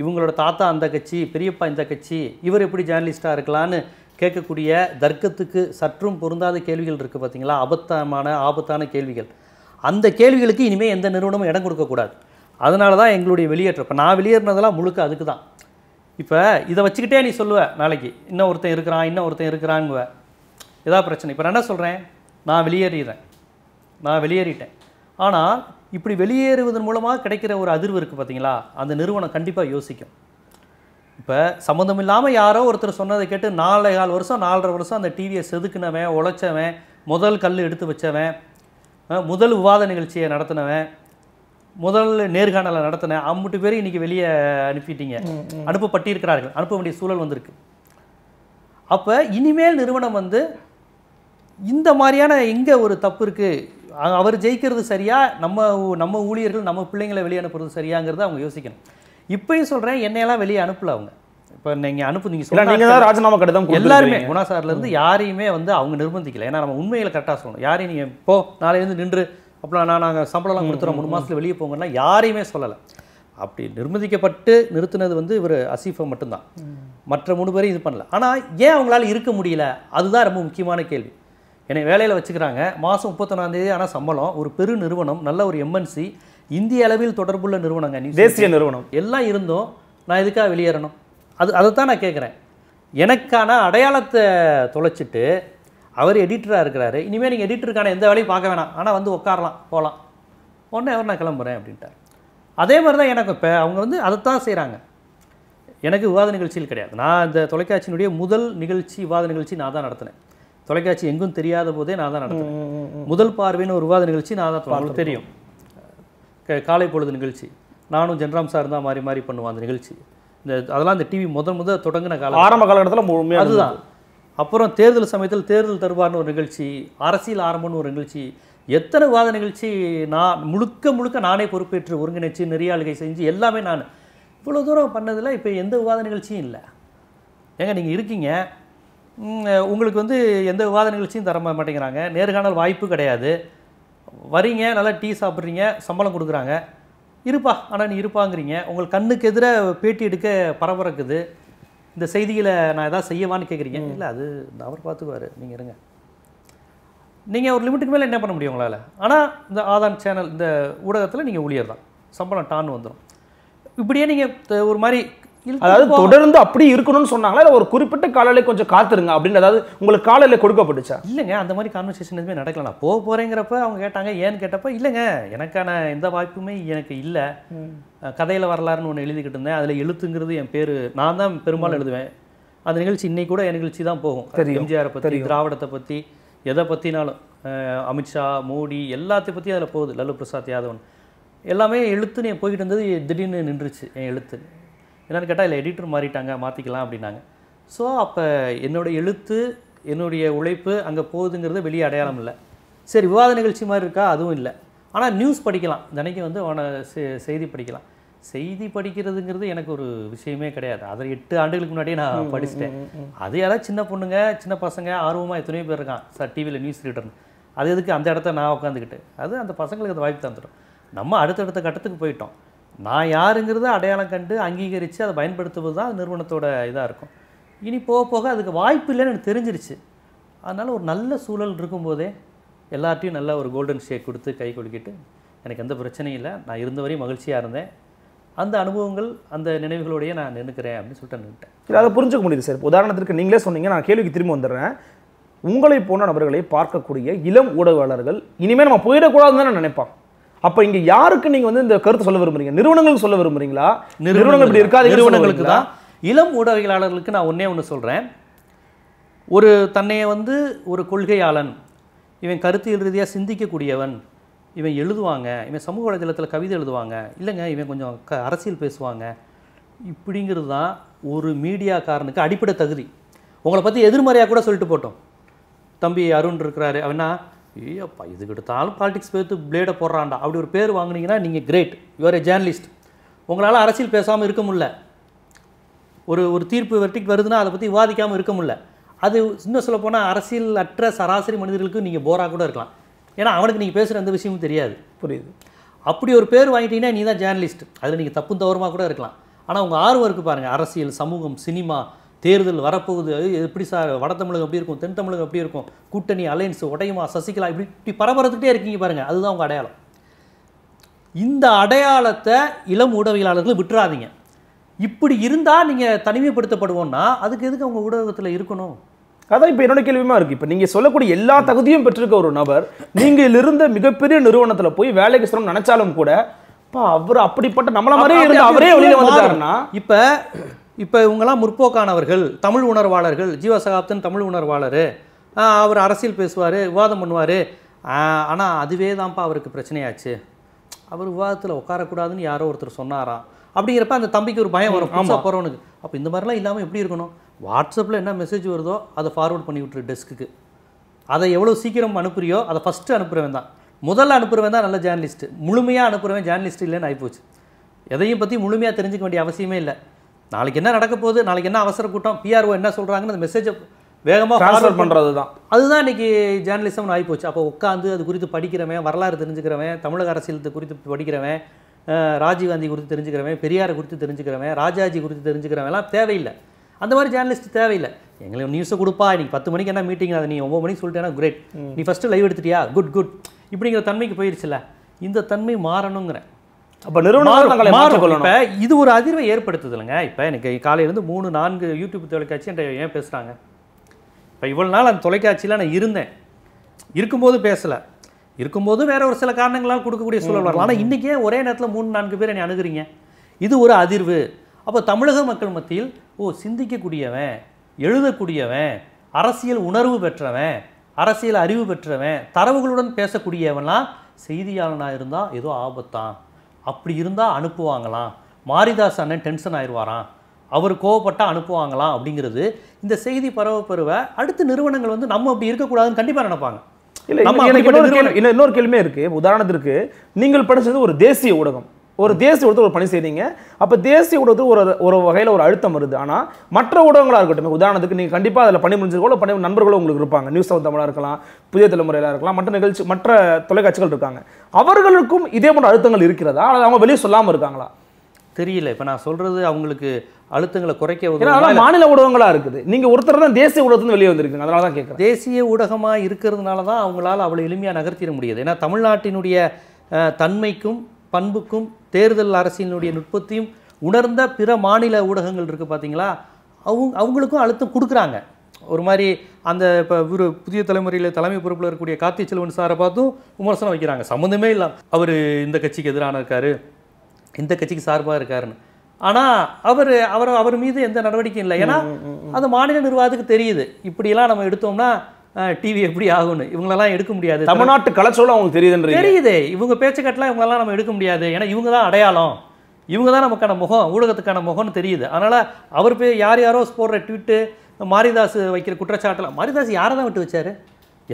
இவங்களோட தாத்தா அந்த கட்சி பெரியப்பா இந்த கட்சி இவர் எப்படி ஜேர்னலிஸ்ட்டாக இருக்கலான்னு கேட்கக்கூடிய தர்க்கத்துக்கு சற்றும் பொருந்தாத கேள்விகள் இருக்குது பார்த்தீங்களா அபத்தமான ஆபத்தான கேள்விகள் அந்த கேள்விகளுக்கு இனிமேல் எந்த நிறுவனமும் இடம் கொடுக்கக்கூடாது அதனால தான் எங்களுடைய வெளியேற்றம் இப்போ நான் வெளியேறினதெல்லாம் முழுக்க அதுக்கு தான் இப்போ இதை வச்சுக்கிட்டே நீ சொல்லுவ நாளைக்கு இன்னும் ஒருத்தன் இருக்கிறான் இன்னும் ஒருத்தன் இருக்கிறான்னுவ ஏதாவது பிரச்சனை இப்போ நான் என்ன சொல்கிறேன் நான் வெளியேறிடுறேன் நான் வெளியேறிட்டேன் ஆனால் இப்படி வெளியேறுவதன் மூலமாக கிடைக்கிற ஒரு அதிர்வு இருக்குது பார்த்தீங்களா அந்த நிறுவனம் கண்டிப்பாக யோசிக்கும் இப்போ சம்மந்தம் இல்லாமல் யாரோ ஒருத்தர் சொன்னதை கேட்டு நாலு கால் வருஷம் நாலரை வருஷம் அந்த டிவியை செதுக்குனவன் உழைச்சவன் முதல் கல் எடுத்து வச்சவன் முதல் விவாத நிகழ்ச்சியை நடத்தினவன் முதல் நேர்காணலை நடத்தினேன் அம்முட்டு பேரும் இன்னைக்கு வெளியே அனுப்பிட்டீங்க அனுப்பப்பட்டிருக்கிறார்கள் அனுப்ப வேண்டிய சூழல் வந்திருக்கு அப்போ இனிமேல் நிறுவனம் வந்து இந்த மாதிரியான எங்கே ஒரு தப்பு இருக்குது அவர் ஜெயிக்கிறது சரியா நம்ம நம்ம ஊழியர்கள் நம்ம பிள்ளைங்களை வெளியே அனுப்புறது சரியாங்கிறத அவங்க யோசிக்கணும் இப்பயும் சொல்கிறேன் என்னையெல்லாம் வெளியே அனுப்பல அவங்க இப்போ நீங்கள் அனுப்புனீங்க சொல்ல நீங்கள் தான் ராஜினாமா கடிதம் எல்லாருமே குணா சார்லேருந்து யாரையுமே வந்து அவங்க நிர்பந்திக்கல ஏன்னா நம்ம உண்மையில் கரெக்டாக சொல்லணும் யாரையும் நீங்கள் இப்போ நாளையிலேருந்து நின்று அப்படிலாம் நான் நாங்கள் சம்பளம்லாம் கொடுத்துறோம் மூணு மாதத்தில் வெளியே போங்கன்னா யாரையுமே சொல்லலை அப்படி நிர்பந்திக்கப்பட்டு நிறுத்தினது வந்து இவர் அசீஃபை மட்டும்தான் மற்ற மூணு பேரும் இது பண்ணல ஆனால் ஏன் அவங்களால இருக்க முடியல அதுதான் ரொம்ப முக்கியமான கேள்வி என்னை வேலையில் வச்சுக்கிறாங்க மாதம் முப்பத்தொன்னாந்தேதி ஆனால் சம்பளம் ஒரு பெரு நிறுவனம் நல்ல ஒரு எம்என்சி இந்திய அளவில் தொடர்புள்ள நிறுவனங்க தேசிய நிறுவனம் எல்லாம் இருந்தும் நான் எதுக்காக வெளியேறணும் அது அதை தான் நான் கேட்குறேன் எனக்கான அடையாளத்தை தொலைச்சிட்டு அவர் எடிட்டராக இருக்கிறாரு இனிமேல் நீங்கள் எடிட்டருக்கான எந்த வேலையும் பார்க்க வேணாம் ஆனால் வந்து உட்காரலாம் போகலாம் உடனே அவர் நான் கிளம்புறேன் அப்படின்ட்டார் அதே மாதிரி தான் எனக்கு இப்போ அவங்க வந்து அதைத்தான் செய்கிறாங்க எனக்கு விவாத நிகழ்ச்சியில் கிடையாது நான் இந்த தொலைக்காட்சியினுடைய முதல் நிகழ்ச்சி விவாத நிகழ்ச்சி நான் தான் நடத்தினேன் தொலைக்காட்சி எங்கும் தெரியாத போதே நான் தான் நடத்தினேன் முதல் பார்வைன்னு ஒரு விவாத நிகழ்ச்சி நான் தான் உங்களுக்கு தெரியும் காலை பொழுது நிகழ்ச்சி நானும் ஜென்ராம் சார் தான் மாறி மாறி பண்ணுவோம் அந்த நிகழ்ச்சி இந்த அதெல்லாம் இந்த டிவி முதல் முதல் தொடங்கின காலம் ஆரம்ப காலகட்டத்தில் முழுமையாக அதுதான் அப்புறம் தேர்தல் சமயத்தில் தேர்தல் தருவார்னு ஒரு நிகழ்ச்சி அரசியல் ஆரம்பம்னு ஒரு நிகழ்ச்சி எத்தனை வாத நிகழ்ச்சி நான் முழுக்க முழுக்க நானே பொறுப்பேற்று ஒருங்கிணைச்சு நெறியாளுகை செஞ்சு எல்லாமே நான் இவ்வளோ தூரம் பண்ணதில் இப்போ எந்த விவாத நிகழ்ச்சியும் இல்லை ஏங்க நீங்கள் இருக்கீங்க உங்களுக்கு வந்து எந்த விவாத நிகழ்ச்சியும் தர மாட்டேங்கிறாங்க நேர்காணல் வாய்ப்பு கிடையாது வரீங்க நல்லா டீ சாப்பிட்றீங்க சம்பளம் கொடுக்குறாங்க இருப்பா ஆனால் நீ இருப்பாங்கிறீங்க உங்கள் கண்ணுக்கு எதிராக பேட்டி எடுக்க பரபரக்குது இந்த செய்திகளை நான் எதாவது செய்யவான்னு கேட்குறீங்க இல்லை அது அவர் பார்த்துக்குவார் நீங்கள் இருங்க நீங்கள் ஒரு லிமிட்டுக்கு மேலே என்ன பண்ண முடியும் உங்களால் ஆனால் இந்த ஆதான் சேனல் இந்த ஊடகத்தில் நீங்கள் ஊழியர் தான் சம்பளம் டான்னு வந்துடும் இப்படியே நீங்கள் ஒரு மாதிரி அதாவது தொடர்ந்து அப்படி இருக்கணும்னு சொன்னாங்களா இல்லை ஒரு குறிப்பிட்ட காலையில் கொஞ்சம் காத்துருங்க அப்படின்னு அதாவது உங்களுக்கு காலையில் கொடுக்கப்பட்டுச்சா இல்லைங்க அந்த மாதிரி கான்வர்சேஷன் எதுவுமே நடக்கல நான் போக போகிறேங்கிறப்ப அவங்க கேட்டாங்க ஏன்னு கேட்டப்போ இல்லைங்க எனக்கான எந்த வாய்ப்புமே எனக்கு இல்லை கதையில் வரலாறுன்னு ஒன்று எழுதிக்கிட்டு இருந்தேன் அதில் எழுத்துங்கிறது என் பேர் நான் தான் பெரும்பாலும் எழுதுவேன் அந்த நிகழ்ச்சி இன்னைக்கு கூட என் நிகழ்ச்சி தான் போகும் எம்ஜிஆரை பற்றி திராவிடத்தை பற்றி எதை பற்றினாலும் அமித்ஷா மோடி எல்லாத்தையும் பற்றி அதில் போகுது லல்லு பிரசாத் யாதவன் எல்லாமே எழுத்துன்னு போய்கிட்டு இருந்தது திடீர்னு நின்றுச்சு என் எழுத்து என்னென்னு கேட்டால் இல்லை எடிட்டர் மாறிட்டாங்க மாற்றிக்கலாம் அப்படின்னாங்க ஸோ அப்போ என்னோடய எழுத்து என்னுடைய உழைப்பு அங்கே போகுதுங்கிறது வெளியே அடையாளம் இல்லை சரி விவாத நிகழ்ச்சி மாதிரி இருக்கா அதுவும் இல்லை ஆனால் நியூஸ் படிக்கலாம் தினைக்கு வந்து அவனை செய்தி படிக்கலாம் செய்தி படிக்கிறதுங்கிறது எனக்கு ஒரு விஷயமே கிடையாது அதை எட்டு ஆண்டுகளுக்கு முன்னாடியே நான் படிச்சுட்டேன் அது யாராவது சின்ன பொண்ணுங்க சின்ன பசங்க ஆர்வமாக எத்தனையோ பேர் இருக்கான் சார் டிவியில் நியூஸ் ரீடர்னு அது எதுக்கு அந்த இடத்த நான் உட்காந்துக்கிட்டு அது அந்த பசங்களுக்கு அந்த வாய்ப்பு தந்துடும் நம்ம அடுத்தடுத்த கட்டத்துக்கு போயிட்டோம் நான் யாருங்கிறத அடையாளம் கண்டு அங்கீகரித்து அதை பயன்படுத்துவது தான் நிறுவனத்தோட இதாக இருக்கும் இனி போக போக அதுக்கு வாய்ப்பு இல்லைன்னு எனக்கு தெரிஞ்சிருச்சு அதனால் ஒரு நல்ல சூழல் இருக்கும்போதே எல்லார்ட்டையும் நல்லா ஒரு கோல்டன் ஷேக் கொடுத்து கை கொடுக்கிட்டு எனக்கு எந்த பிரச்சனையும் இல்லை நான் இருந்த வரையும் மகிழ்ச்சியாக இருந்தேன் அந்த அனுபவங்கள் அந்த நினைவுகளோடையே நான் நின்றுக்கிறேன் அப்படின்னு சொல்லிட்டு நின்றுட்டேன் இல்லை அதை புரிஞ்சுக்க முடியுது சார் உதாரணத்திற்கு நீங்களே சொன்னீங்க நான் கேள்விக்கு திரும்பி வந்துடுறேன் உங்களை போன நபர்களை பார்க்கக்கூடிய இளம் ஊடகவாளர்கள் இனிமேல் நம்ம போயிடக்கூடாதுன்னு தான் நினைப்பான் அப்போ இங்கே யாருக்கு நீங்கள் வந்து இந்த கருத்தை சொல்ல விரும்புறீங்க நிறுவனங்களுக்கு சொல்ல விரும்புறீங்களா நிறுவனங்கள் இப்படி இருக்காது நிறுவனங்களுக்கு தான் இளம் ஊடகவியலாளர்களுக்கு நான் ஒன்றே ஒன்று சொல்கிறேன் ஒரு தன்னையை வந்து ஒரு கொள்கையாளன் இவன் கருத்தியல் ரீதியாக சிந்திக்கக்கூடியவன் இவன் எழுதுவாங்க இவன் சமூக வலைதளத்தில் கவிதை எழுதுவாங்க இல்லைங்க இவன் கொஞ்சம் க அரசியல் பேசுவாங்க இப்படிங்கிறது தான் ஒரு மீடியாக்காரனுக்கு அடிப்படை தகுதி உங்களை பற்றி எதிர்மறையாக கூட சொல்லிட்டு போட்டோம் தம்பி அருண் இருக்கிறாரு அவனா ஐயப்பா இது எடுத்தாலும் பாலிடிக்ஸ் பேர்த்து பிளேடை போடுறாண்டா அப்படி ஒரு பேர் வாங்கினீங்கன்னா நீங்கள் கிரேட் யுவர் ஏ ஜேர்னலிஸ்ட் உங்களால் அரசியல் பேசாமல் இருக்க முடியல ஒரு ஒரு தீர்ப்பு வெர்டிக் வருதுன்னா அதை பற்றி விவாதிக்காமல் இருக்க முடில அது சின்ன சொல்ல போனால் அரசியல் அற்ற சராசரி மனிதர்களுக்கு நீங்கள் போராக கூட இருக்கலாம் ஏன்னா அவனுக்கு நீங்கள் பேசுகிற எந்த விஷயமும் தெரியாது புரியுது அப்படி ஒரு பேர் வாங்கிட்டீங்கன்னா நீ தான் ஜேர்னலிஸ்ட் அதில் நீங்கள் தப்பு தவறுமாக கூட இருக்கலாம் ஆனால் உங்கள் ஆர்வம் இருக்குது பாருங்கள் அரசியல் சமூகம் சினிமா தேர்தல் வரப்போகுது எப்படி சார் வட தமிழகம் எப்படி இருக்கும் தென் தமிழகம் எப்படி இருக்கும் கூட்டணி அலையன்ஸ் உடையுமா சசிகலா இப்படி இப்படி பரபரத்துக்கிட்டே இருக்கீங்க பாருங்கள் அதுதான் உங்கள் அடையாளம் இந்த அடையாளத்தை இளம் ஊடகவியலாளர்கள் விட்டுறாதீங்க இப்படி இருந்தால் நீங்கள் தனிமைப்படுத்தப்படுவோம்னா அதுக்கு எதுக்கு அவங்க ஊடகத்தில் இருக்கணும் அதான் இப்போ என்னோட கேள்வியுமா இருக்குது இப்போ நீங்கள் சொல்லக்கூடிய எல்லா தகுதியும் பெற்றிருக்க ஒரு நபர் நீங்கள் இருந்த மிகப்பெரிய நிறுவனத்தில் போய் வேலைக்கு சொல்லணும்னு நினைச்சாலும் கூட இப்போ அவர் அப்படிப்பட்ட நம்மள மாதிரி இருந்து அவரே வெளியில வந்துட்டாருன்னா இப்போ இப்போ இவங்கெல்லாம் முற்போக்கானவர்கள் தமிழ் உணர்வாளர்கள் ஜீவ சகாப்தன் தமிழ் உணர்வாளர் அவர் அரசியல் பேசுவார் விவாதம் பண்ணுவார் ஆனால் அதுவே தான்ப்பா அவருக்கு பிரச்சனையாச்சு அவர் விவாதத்தில் உட்காரக்கூடாதுன்னு யாரோ ஒருத்தர் சொன்னாராம் அப்படிங்கிறப்ப அந்த தம்பிக்கு ஒரு பயம் வரும் புதுசாக போகிறவனுக்கு அப்போ இந்த மாதிரிலாம் இல்லாமல் எப்படி இருக்கணும் வாட்ஸ்அப்பில் என்ன மெசேஜ் வருதோ அதை ஃபார்வேர்ட் பண்ணி விட்டுரு டெஸ்க்கு அதை எவ்வளோ சீக்கிரம் அனுப்புறியோ அதை ஃபஸ்ட்டு அனுப்புகிறவன் தான் முதல்ல அனுப்புகிறவன் தான் நல்ல ஜேர்னலிஸ்ட்டு முழுமையாக அனுப்புகிறவன் ஜேர்னலிஸ்ட் இல்லைன்னு ஆகிப்போச்சு எதையும் பற்றி முழுமையாக தெரிஞ்சுக்க வேண்டிய அவசியமே இல்லை நாளைக்கு என்ன நடக்க போகுது நாளைக்கு என்ன அவசர கூட்டம் பிஆர்ஓ என்ன சொல்கிறாங்கன்னு அந்த மெசேஜை வேகமாக ட்ரான்ஸ்ஃபர் பண்ணுறது தான் அதுதான் இன்றைக்கி ஜேர்னலிசம்னு ஆகிப்போச்சு அப்போ உட்காந்து அது குறித்து படிக்கிறவன் வரலாறு தெரிஞ்சுக்கிறவன் தமிழக அரசியல் குறித்து படிக்கிறவன் ராஜீவ்காந்தி குறித்து தெரிஞ்சுக்கிறவன் பெரியாரை குறித்து தெரிஞ்சுக்கிறவன் ராஜாஜி குறித்து தெரிஞ்சுக்கிறவன் எல்லாம் தேவையில்லை அந்த மாதிரி ஜேர்னலிஸ்ட் தேவையில்லை எங்களுக்கு நியூஸை கொடுப்பா இன்றைக்கி பத்து மணிக்கு என்ன மீட்டிங் அதை நீ ஒம்பது மணிக்கு சொல்லிட்டேன்னா கிரேட் நீ ஃபஸ்ட்டு லைவ் எடுத்துட்டியா குட் குட் இப்படிங்கிற தன்மைக்கு போயிடுச்சுல இந்த தன்மை மாறணுங்கிறேன் அப்போ நிறுவனங்களை மாற்றிக்கொள்ளணும் இப்போ இது ஒரு அதிர்வை ஏற்படுத்துதுலங்க இப்போ எனக்கு காலையிலேருந்து மூணு நான்கு யூடியூப் தொலைக்காட்சி என்ற ஏன் பேசுகிறாங்க இப்போ இவ்வளோ நாள் அந்த தொலைக்காட்சியில் நான் இருந்தேன் இருக்கும்போது பேசலை இருக்கும்போது வேற ஒரு சில காரணங்களால் கொடுக்கக்கூடிய சூழல் வரலாம் ஆனால் இன்றைக்கே ஒரே நேரத்தில் மூணு நான்கு பேர் என்னை அணுகிறீங்க இது ஒரு அதிர்வு அப்போ தமிழக மக்கள் மத்தியில் ஓ சிந்திக்கக்கூடியவன் எழுதக்கூடியவன் அரசியல் உணர்வு பெற்றவன் அரசியல் அறிவு பெற்றவன் தரவுகளுடன் பேசக்கூடியவனா செய்தியாளனாக இருந்தால் ஏதோ ஆபத்தான் அப்படி இருந்தால் அனுப்புவாங்களாம் மாரிதாஸ் அண்ணன் டென்ஷன் ஆயிடுவாராம் அவர் கோவப்பட்டால் அனுப்புவாங்களாம் அப்படிங்கிறது இந்த செய்தி பரவ பருவ அடுத்த நிறுவனங்கள் வந்து நம்ம அப்படி இருக்கக்கூடாதுன்னு கண்டிப்பாக நினைப்பாங்க இல்லை இன்னொரு கேள்வி இருக்குது உதாரணத்திற்கு நீங்கள் படித்தது ஒரு தேசிய ஊடகம் ஒரு தேசிய ஊடகத்தில் ஒரு பணி செய்கிறீங்க அப்போ தேசிய ஊடகத்துக்கு ஒரு ஒரு வகையில் ஒரு அழுத்தம் வருது ஆனால் மற்ற ஊடகங்களாக இருக்கட்டும் உதாரணத்துக்கு நீங்கள் கண்டிப்பாக அதில் பணி முடிஞ்சிருக்கோ பணி நண்பர்களும் உங்களுக்கு இருப்பாங்க நியூஸ் ஆஃப் தமிழாக இருக்கலாம் புதிய தலைமுறையாக இருக்கலாம் மற்ற நிகழ்ச்சி மற்ற தொலைக்காட்சிகள் இருக்காங்க அவர்களுக்கும் இதே போன்ற அழுத்தங்கள் இருக்கிறதா அல்லது அவங்க வெளியே சொல்லாமல் இருக்காங்களா தெரியல இப்போ நான் சொல்கிறது அவங்களுக்கு அழுத்தங்களை குறைக்க மாநில ஊடகங்களாக இருக்குது நீங்கள் ஒருத்தர் தான் தேசிய ஊடகத்துலேருந்து வெளியே வந்திருக்கீங்க அதனால தான் கேட்குறேன் தேசிய ஊடகமாக இருக்கிறதுனால தான் அவங்களால அவ்வளோ எளிமையாக நகர்த்திட முடியாது ஏன்னா தமிழ்நாட்டினுடைய தன்மைக்கும் பண்புக்கும் தேர்தல் அரசியலினுடைய நுட்பத்தையும் உணர்ந்த பிற மாநில ஊடகங்கள் இருக்குது பார்த்தீங்களா அவங்க அவங்களுக்கும் அழுத்தம் கொடுக்குறாங்க ஒரு மாதிரி அந்த இப்போ ஒரு புதிய தலைமுறையில் தலைமை பொறுப்பில் இருக்கக்கூடிய கார்த்தி செல்வன் சாரை பார்த்தும் விமர்சனம் வைக்கிறாங்க சம்மந்தமே இல்லை அவர் இந்த கட்சிக்கு எதிரான இருக்கார் இந்த கட்சிக்கு சார்பாக இருக்காருன்னு ஆனால் அவர் அவர் அவர் மீது எந்த நடவடிக்கையும் இல்லை ஏன்னா அந்த மாநில நிர்வாகத்துக்கு தெரியுது இப்படியெல்லாம் நம்ம எடுத்தோம்னா டிவி எப்படி ஆகும்னு இவங்களெல்லாம் எடுக்க முடியாது தமிழ்நாட்டு கலச்சோல அவங்களுக்கு தெரியுதுன்ற தெரியுது இவங்க பேச்சுக்கட்டெலாம் இவங்களெல்லாம் நம்ம எடுக்க முடியாது ஏன்னா இவங்க தான் அடையாளம் இவங்க தான் நமக்கான முகம் ஊடகத்துக்கான முகம்னு தெரியுது அதனால் அவர் போய் யார் யாரோ போடுற ட்விட்டு மாரிதாஸ் வைக்கிற குற்றச்சாட்டில் மாரிதாஸ் யாரை தான் விட்டு வச்சார்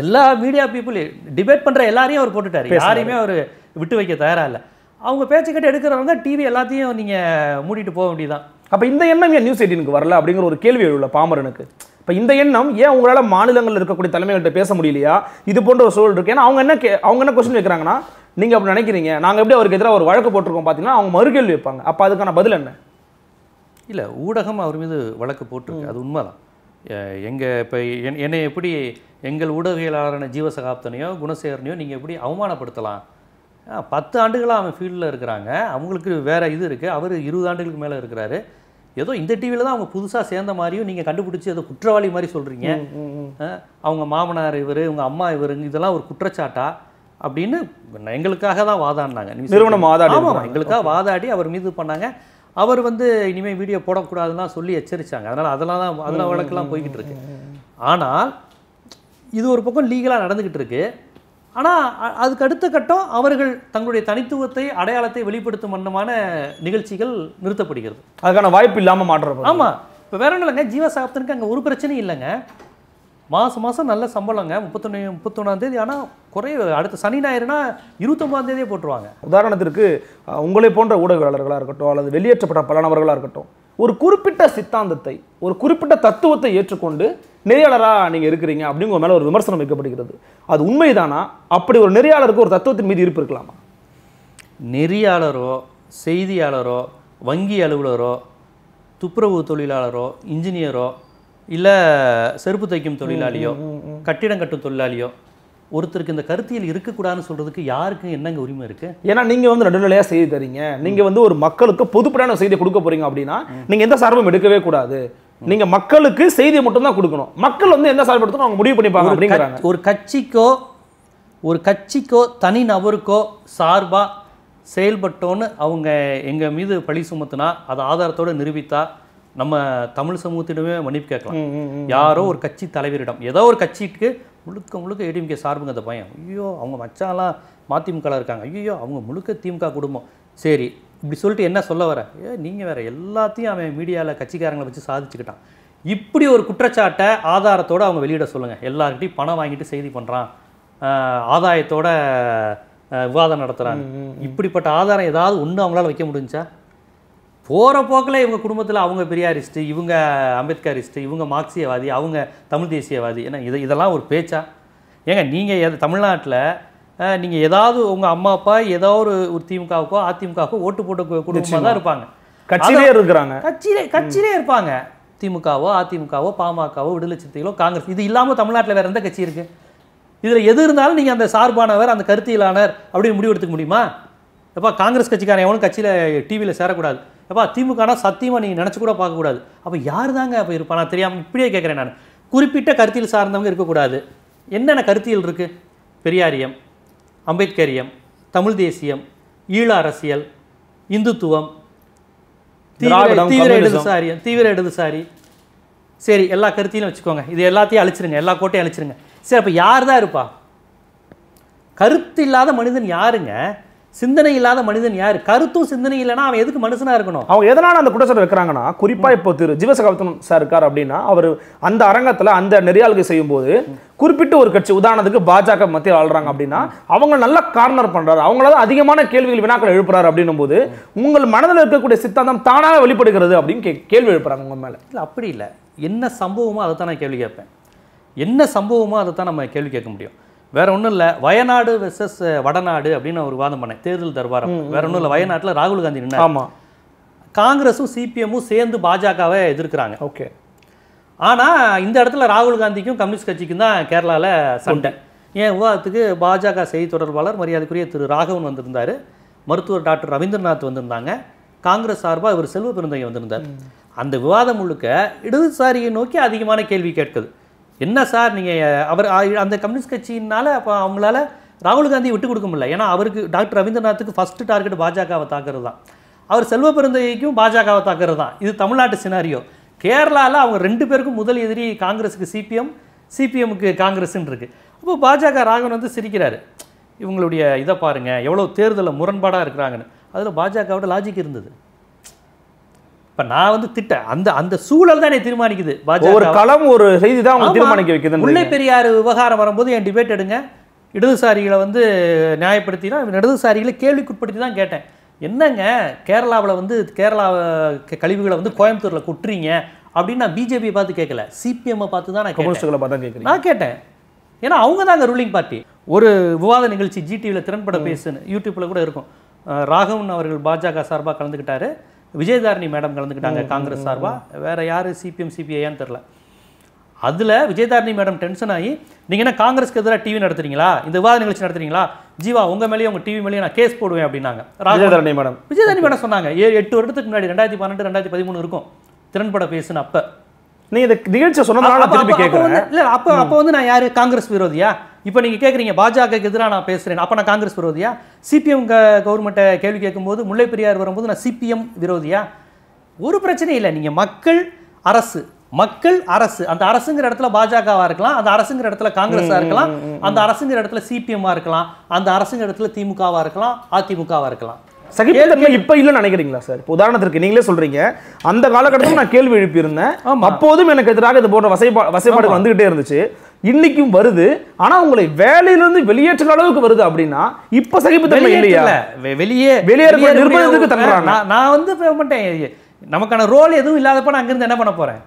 எல்லா மீடியா பீப்புளையும் டிபேட் பண்ணுற எல்லாரையும் அவர் போட்டுட்டார் யாரையுமே அவர் விட்டு வைக்க தயாராக இல்லை அவங்க பேச்சுக்கிட்ட எடுக்கிறவங்க டிவி எல்லாத்தையும் நீங்கள் மூடிட்டு போக வேண்டியதுதான் அப்போ இந்த எண்ணம் ஏன் நியூஸ் எயிட்டீனுக்கு வரல அப்படிங்கிற ஒரு கேள்வி எழுல பாமரனுக்கு இப்போ இந்த எண்ணம் ஏன் உங்களால் மாநிலங்களில் இருக்கக்கூடிய தலைமைகள்கிட்ட பேச முடியலையா இது போன்ற ஒரு சூழல் இருக்குது ஏன்னா அவங்க என்ன கே அவங்க என்ன கொஸ்டின் வைக்கிறாங்கன்னா நீங்கள் அப்படி நினைக்கிறீங்க நாங்கள் எப்படி அவருக்கு எதிராக ஒரு வழக்கு போட்டிருக்கோம் பார்த்தீங்கன்னா அவங்க மறுகேள்வி வைப்பாங்க அப்போ அதுக்கான பதில் என்ன இல்லை ஊடகம் அவர் மீது வழக்கு போட்டிருக்கு அது உண்மைதான் எங்கள் இப்போ என் என்னை எப்படி எங்கள் ஊடகவியலாளரான ஜீவசகாப்தனையோ குணசேகரனையோ நீங்கள் எப்படி அவமானப்படுத்தலாம் பத்து ஆண்டுகளாக அவன் ஃபீல்டில் இருக்கிறாங்க அவங்களுக்கு வேறு இது இருக்குது அவர் இருபது ஆண்டுகளுக்கு மேலே இருக்கிறாரு ஏதோ இந்த டிவியில் தான் அவங்க புதுசாக சேர்ந்த மாதிரியும் நீங்கள் கண்டுபிடிச்சி ஏதோ குற்றவாளி மாதிரி சொல்கிறீங்க அவங்க மாமனார் இவர் இவங்க அம்மா இவருங்க இதெல்லாம் ஒரு குற்றச்சாட்டா அப்படின்னு எங்களுக்காக தான் வாதாடினாங்க நிறுவனம் வாதாடி ஆமாம் எங்களுக்காக வாதாடி அவர் மீது பண்ணாங்க அவர் வந்து இனிமேல் வீடியோ போடக்கூடாதுலாம் சொல்லி எச்சரித்தாங்க அதனால் அதெல்லாம் தான் அதெல்லாம் வழக்கெல்லாம் போய்கிட்டு இருக்கு ஆனால் இது ஒரு பக்கம் லீகலாக நடந்துக்கிட்டு இருக்குது ஆனால் அதுக்கு அடுத்த கட்டம் அவர்கள் தங்களுடைய தனித்துவத்தை அடையாளத்தை வெளிப்படுத்தும் வண்ணமான நிகழ்ச்சிகள் நிறுத்தப்படுகிறது அதுக்கான வாய்ப்பு இல்லாமல் மாற்றம் ஆமாம் இப்போ வேற இல்லைங்க ஜீவா சாப்தனுக்கு அங்கே ஒரு பிரச்சனையும் இல்லைங்க மாதம் மாதம் நல்ல சம்பளங்க முப்பத்தொன்று முப்பத்தொன்னாந்தேதி ஆனால் குறைய அடுத்த சனி ஞாயிறுனா இருபத்தொம்பதாந்தேதியே போட்டுருவாங்க உதாரணத்திற்கு உங்களை போன்ற ஊடகவியலாளர்களாக இருக்கட்டும் அல்லது வெளியேற்றப்பட்ட பல நபர்களாக இருக்கட்டும் ஒரு குறிப்பிட்ட சித்தாந்தத்தை ஒரு குறிப்பிட்ட தத்துவத்தை ஏற்றுக்கொண்டு நெறியாளராக நீங்கள் இருக்கிறீங்க அப்படிங்கிற மேலே ஒரு விமர்சனம் வைக்கப்படுகிறது அது உண்மைதானா அப்படி ஒரு நெறியாளருக்கு ஒரு தத்துவத்தின் மீது இருப்பு இருக்கலாமா நெறியாளரோ செய்தியாளரோ வங்கி அலுவலரோ துப்புரவு தொழிலாளரோ இன்ஜினியரோ இல்லை செருப்பு தைக்கும் தொழிலாளியோ கட்டிடம் கட்டும் தொழிலாளியோ ஒருத்தருக்கு இந்த கருத்தியல் இருக்கக்கூடாதுன்னு சொல்கிறதுக்கு யாருக்கும் என்னங்க உரிமை இருக்குது ஏன்னா நீங்கள் வந்து நடுநிலையாக செய்தி தரீங்க நீங்கள் வந்து ஒரு மக்களுக்கு பொதுப்படையான செய்தி கொடுக்க போகிறீங்க அப்படின்னா நீங்கள் எந்த சார்பும் எடுக்கவே கூடாது நீங்க மக்களுக்கு செய்தியை மட்டும் தான் கொடுக்கணும் மக்கள் வந்து எந்த சார்படுத்தணும் அவங்க முடிவு பண்ணிப்பாங்க அப்படிங்கிறாங்க ஒரு கட்சிக்கோ ஒரு கட்சிக்கோ தனி நபருக்கோ சார்பாக செயல்பட்டோன்னு அவங்க எங்கள் மீது பழி சுமத்துனா அதை ஆதாரத்தோடு நிரூபித்தா நம்ம தமிழ் சமூகத்திடமே மன்னிப்பு கேட்கலாம் யாரோ ஒரு கட்சி தலைவரிடம் ஏதோ ஒரு கட்சிக்கு முழுக்க முழுக்க ஏடிஎம்கே சார்புங்க அந்த பயம் ஐயோ அவங்க மச்சாலாம் மதிமுகலாம் இருக்காங்க ஐயோ அவங்க முழுக்க திமுக குடும்பம் சரி இப்படி சொல்லிட்டு என்ன சொல்ல வர ஏ நீங்கள் வேறு எல்லாத்தையும் அவன் மீடியாவில் கட்சிக்காரங்களை வச்சு சாதிச்சுக்கிட்டான் இப்படி ஒரு குற்றச்சாட்டை ஆதாரத்தோடு அவங்க வெளியிட சொல்லுங்கள் எல்லார்கிட்டையும் பணம் வாங்கிட்டு செய்தி பண்ணுறான் ஆதாயத்தோட விவாதம் நடத்துகிறாங்க இப்படிப்பட்ட ஆதாரம் ஏதாவது ஒன்று அவங்களால வைக்க முடிஞ்சா போகிற போக்கில் இவங்க குடும்பத்தில் அவங்க பெரியாரிஸ்ட்டு இவங்க அம்பேத்கரிஸ்ட்டு இவங்க மார்க்சியவாதி அவங்க தமிழ் தேசியவாதி ஏன்னா இது இதெல்லாம் ஒரு பேச்சா ஏங்க நீங்கள் எது தமிழ்நாட்டில் நீங்கள் ஏதாவது உங்கள் அம்மா அப்பா ஏதோ ஒரு ஒரு திமுகவுக்கோ அதிமுகவுக்கோ ஓட்டு போட்டு குடும்பமாக தான் இருப்பாங்க கட்சியிலே இருக்கிறாங்க கட்சியிலே கட்சியிலே இருப்பாங்க திமுகவோ அதிமுகவோ பாமகவோ விடுதலை சிறுத்தைகளோ காங்கிரஸ் இது இல்லாமல் தமிழ்நாட்டில் வேறு எந்த கட்சி இருக்குது இதில் எது இருந்தாலும் நீங்கள் அந்த சார்பானவர் அந்த கருத்தியலானர் அப்படின்னு முடிவு எடுத்துக்க முடியுமா எப்பா காங்கிரஸ் கட்சிக்காரன் எவனும் கட்சியில் டிவியில் சேரக்கூடாது எப்பா திமுகனா சத்தியமாக நீங்கள் நினச்சி கூட பார்க்கக்கூடாது அப்போ யார் தாங்க அப்போ இருப்பா நான் தெரியாமல் இப்படியே கேட்குறேன் நான் குறிப்பிட்ட கருத்தியல் சார்ந்தவங்க இருக்கக்கூடாது என்னென்ன கருத்தியல் இருக்குது பெரியாரியம் அம்பேத்கரியம் தமிழ் தேசியம் ஈழ அரசியல் இந்துத்துவம் தீவிர இடதுசாரி தீவிர இடதுசாரி சரி எல்லா கருத்தையும் வச்சுக்கோங்க இது எல்லாத்தையும் அழிச்சிருங்க எல்லா கோட்டையும் அழிச்சிருங்க சரி அப்போ யார் தான் இருப்பா கருத்து இல்லாத மனிதன் யாருங்க சிந்தனை இல்லாத மனிதன் யார் கருத்தும் சிந்தனை இல்லைனா அவன் எதுக்கு மனுஷனாக இருக்கணும் அவங்க எதனால அந்த குற்றச்சாட்டு வைக்கிறாங்கன்னா குறிப்பாக இப்போ திரு ஜீவசகவத்தன் சார் இருக்கார் அப்படின்னா அவர் அந்த அரங்கத்தில் அந்த நெறியாளுகை செய்யும்போது குறிப்பிட்ட ஒரு கட்சி உதாரணத்துக்கு பாஜக மத்தியில் ஆளுறாங்க அப்படின்னா அவங்க நல்லா கார்னர் பண்றாரு அவங்கள தான் அதிகமான கேள்விகள் வினாக்கள் எழுப்புறாரு அப்படின்னும் போது உங்கள் மனதில் இருக்கக்கூடிய சித்தாந்தம் தானாக வெளிப்படுகிறது அப்படின்னு கே கேள்வி எழுப்புறாங்க உங்கள் மேலே இல்லை அப்படி இல்லை என்ன சம்பவமோ அதை தான் நான் கேள்வி கேட்பேன் என்ன சம்பவமோ அதை தான் நம்ம கேள்வி கேட்க முடியும் வேற ஒன்றும் இல்லை வயநாடு வெர்சஸ் வடநாடு அப்படின்னு ஒரு வாதம் பண்ணேன் தேர்தல் தர்பாரம் வேற ஒன்றும் இல்லை வயநாட்டில் ராகுல் காந்தி நின்று ஆமாம் காங்கிரஸும் சிபிஎம்மும் சேர்ந்து பாஜகவை எதிர்க்கிறாங்க ஓகே ஆனால் இந்த இடத்துல ராகுல் காந்திக்கும் கம்யூனிஸ்ட் கட்சிக்கும் தான் கேரளாவில் சண்டை ஏன் விவாதத்துக்கு பாஜக செய்தி தொடர்பாளர் மரியாதைக்குரிய திரு ராகவன் வந்திருந்தார் மருத்துவர் டாக்டர் ரவீந்திரநாத் வந்திருந்தாங்க காங்கிரஸ் சார்பாக இவர் செல்வ பெருந்தகை வந்திருந்தார் அந்த விவாதம் முழுக்க இடதுசாரியை நோக்கி அதிகமான கேள்வி கேட்குது என்ன சார் நீங்கள் அவர் அந்த கம்யூனிஸ்ட் கட்சியினால் அப்போ அவங்களால ராகுல் காந்தி விட்டு கொடுக்க முடியல ஏன்னா அவருக்கு டாக்டர் ரவீந்திரநாத்துக்கு ஃபஸ்ட்டு டார்கெட் பாஜகவை தாக்குறது தான் அவர் செல்வ பிறந்தைக்கும் பாஜகவை தாக்குறது தான் இது தமிழ்நாட்டு சினாரியோ கேரளாவில் அவங்க ரெண்டு பேருக்கும் முதல் எதிரி காங்கிரஸுக்கு சிபிஎம் சிபிஎம்முக்கு காங்கிரஸ்ன்னு இருக்குது அப்போ பாஜக ராகவன் வந்து சிரிக்கிறாரு இவங்களுடைய இதை பாருங்கள் எவ்வளோ தேர்தலில் முரண்பாடாக இருக்கிறாங்கன்னு அதில் பாஜகவோட லாஜிக் இருந்தது இப்போ நான் வந்து திட்ட அந்த அந்த சூழல் தான் என்னை தீர்மானிக்குது பாஜக ஒரு களம் ஒரு செய்தி தான் அவங்க தீர்மானிக்க வைக்குது முல்லை பெரியார் விவகாரம் வரும்போது என் டிபேட் எடுங்க இடதுசாரிகளை வந்து நியாயப்படுத்தினா இடதுசாரிகளை கேள்விக்குட்படுத்தி தான் கேட்டேன் என்னங்க கேரளாவில் வந்து கேரளா கழிவுகளை வந்து கோயம்புத்தூரில் கொட்டுறீங்க அப்படின்னு நான் பிஜேபியை பார்த்து கேட்கல சிபிஎம்மை பார்த்து தான் நான் கம்யூனிஸ்டுகளை பார்த்து கேட்குறேன் நான் கேட்டேன் ஏன்னா அவங்க தான் ரூலிங் பார்ட்டி ஒரு விவாத நிகழ்ச்சி ஜிடிவியில் திறன்பட பேசுன்னு யூடியூப்பில் கூட இருக்கும் ராகவன் அவர்கள் பாஜக சார்பாக கலந்துக்கிட்டாரு விஜயதாரணி மேடம் கலந்துக்கிட்டாங்க காங்கிரஸ் சார்பாக வேறு யார் சிபிஎம் சிபிஐயான்னு தெரில அதில் விஜயதாரணி மேடம் டென்ஷன் ஆகி நீங்கள் என்ன காங்கிரஸ்க்கு எதிராக டிவி நடத்துறீங்களா இந்த விவாத நிகழ்ச்சி நடத்துறீங்களா ஜீவா உங்கள் மேலேயே உங்கள் டிவி மேலேயே நான் கேஸ் போடுவேன் அப்படின்னாங்க விஜயதாரணி மேடம் விஜயதாரணி மேடம் சொன்னாங்க ஏ எட்டு வருடத்துக்கு முன்னாடி ரெண்டாயிரத்தி பன்னெண்டு ரெண்டாயிரத்தி பதிமூணு இருக்கும் திறன்பட பேசுன அப்போ நீ இந்த நிகழ்ச்சி சொன்னதுனால திருப்பி கேட்குறேன் இல்லை அப்போ அப்போ வந்து நான் யார் காங்கிரஸ் விரோதியா இப்போ நீங்கள் கேட்குறீங்க பாஜகவுக்கு எதிராக நான் பேசுகிறேன் அப்போ நான் காங்கிரஸ் விரோதியா சிபிஎம் க கவர்மெண்ட்டை கேள்வி கேட்கும்போது முல்லை பெரியார் வரும்போது நான் சிபிஎம் விரோதியா ஒரு பிரச்சனையும் இல்லை நீங்கள் மக்கள் அரசு மக்கள் அரசு அந்த அரசுங்கிற இடத்துல பாஜகவா இருக்கலாம் அந்த அரசுங்கிற இடத்துல காங்கிரஸா இருக்கலாம் அந்த அரசுங்கிற இடத்துல சிபிஎம்மா இருக்கலாம் அந்த அரசுங்கிற இடத்துல திமுகவா இருக்கலாம் அதிமுகவா இருக்கலாம் சகிப்புத்தன்மை இப்போ இல்லைன்னு நினைக்கிறீங்களா சார் இப்போ உதாரணத்திற்கு நீங்களே சொல்றீங்க அந்த காலகட்டத்தில் நான் கேள்வி எழுப்பியிருந்தேன் அப்போதும் எனக்கு எதிராக இது போன்ற வசைபா வசைபாடுகள் வந்துகிட்டே இருந்துச்சு இன்னைக்கும் வருது ஆனா உங்களை வேலையிலிருந்து வெளியேற்ற அளவுக்கு வருது அப்படின்னா இப்ப சகிப்புத்தன்மை இல்லையா வெளியே வெளியேற நிர்பந்தத்துக்கு தங்குறாங்க நான் வந்து மாட்டேன் நமக்கான ரோல் எதுவும் இல்லாதப்ப நான் அங்கிருந்து என்ன பண்ண போறேன்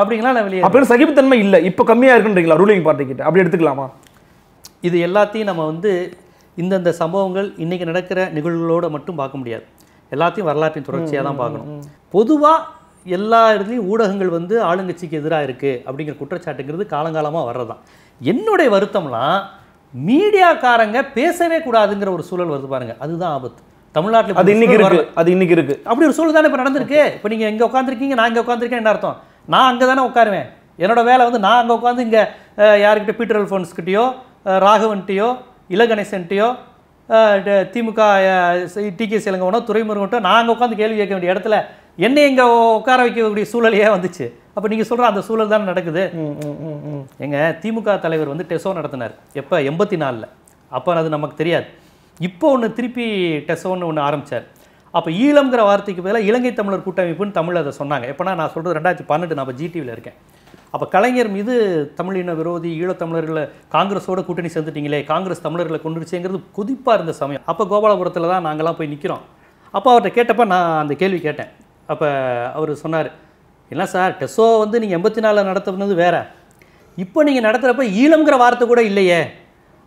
அப்படிங்களா நான் வெளியே அப்படின்னு சகிப்புத்தன்மை இல்லை இப்போ கம்மியா இருக்குன்றீங்களா ரூலிங் பார்ட்டி கிட்ட அப்படி எடுத்துக்கலாமா இது எல்லாத்தையும் நம்ம வந்து இந்தந்த சம்பவங்கள் இன்றைக்கி நடக்கிற நிகழ்வுகளோடு மட்டும் பார்க்க முடியாது எல்லாத்தையும் வரலாற்றின் தொடர்ச்சியாக தான் பார்க்கணும் பொதுவாக எல்லா இடத்துலையும் ஊடகங்கள் வந்து ஆளுங்கட்சிக்கு எதிராக இருக்குது அப்படிங்கிற குற்றச்சாட்டுங்கிறது காலங்காலமாக தான் என்னுடைய வருத்தம்லாம் மீடியாக்காரங்க பேசவே கூடாதுங்கிற ஒரு சூழல் வருது பாருங்க அதுதான் ஆபத்து தமிழ்நாட்டில் அது இன்னைக்கு இருக்கு அது இன்னைக்கு இருக்கு அப்படி ஒரு சூழல் தானே இப்போ நடந்திருக்கு இப்போ நீங்கள் இங்கே உட்காந்துருக்கீங்க நான் இங்கே உட்காந்துருக்கேன் என்ன அர்த்தம் நான் அங்கே தானே உட்காருவேன் என்னோட வேலை வந்து நான் அங்கே உட்காந்து இங்கே யாருக்கிட்ட பீட்டர் அல்ஃபோன்ஸ்கிட்டயோ ராகவன்கிட்டயோ இலகணேசன்ட்டையோ திமுக கே சிலங்கவனோ துறைமுருகன்ட்டோ நாங்கள் உட்காந்து கேள்வி கேட்க வேண்டிய இடத்துல என்னை இங்கே உட்கார வைக்கக்கூடிய சூழலையே வந்துச்சு அப்போ நீங்கள் சொல்கிற அந்த சூழல் தான் நடக்குது எங்கள் திமுக தலைவர் வந்து டெசோ நடத்தினார் எப்போ எண்பத்தி நாலில் அப்போ அது நமக்கு தெரியாது இப்போ ஒன்று திருப்பி டெசோன்னு ஒன்று ஆரம்பித்தார் அப்போ ஈழம்ங்கிற வார்த்தைக்கு பதிலாக இலங்கை தமிழர் கூட்டமைப்புன்னு தமிழ் அதை சொன்னாங்க எப்போனா நான் சொல்கிறது ரெண்டாயிரத்தி பன்னெண்டு நான் இப்போ ஜிடிவியில் இருக்கேன் அப்போ கலைஞர் மீது தமிழின விரோதி ஈழத்தமிழர்களை காங்கிரஸோட கூட்டணி சேர்ந்துட்டீங்களே காங்கிரஸ் தமிழர்களை கொண்டுருச்சுங்கிறது குதிப்பாக இருந்த சமயம் அப்போ கோபாலபுரத்தில் தான் நாங்களாம் போய் நிற்கிறோம் அப்போ அவர்கிட்ட கேட்டப்போ நான் அந்த கேள்வி கேட்டேன் அப்போ அவர் சொன்னார் என்ன சார் டெஸோ வந்து நீங்கள் எண்பத்தி நாலில் நடத்தினது வேற இப்போ நீங்கள் நடத்துகிறப்ப ஈழம்ங்கிற வார்த்தை கூட இல்லையே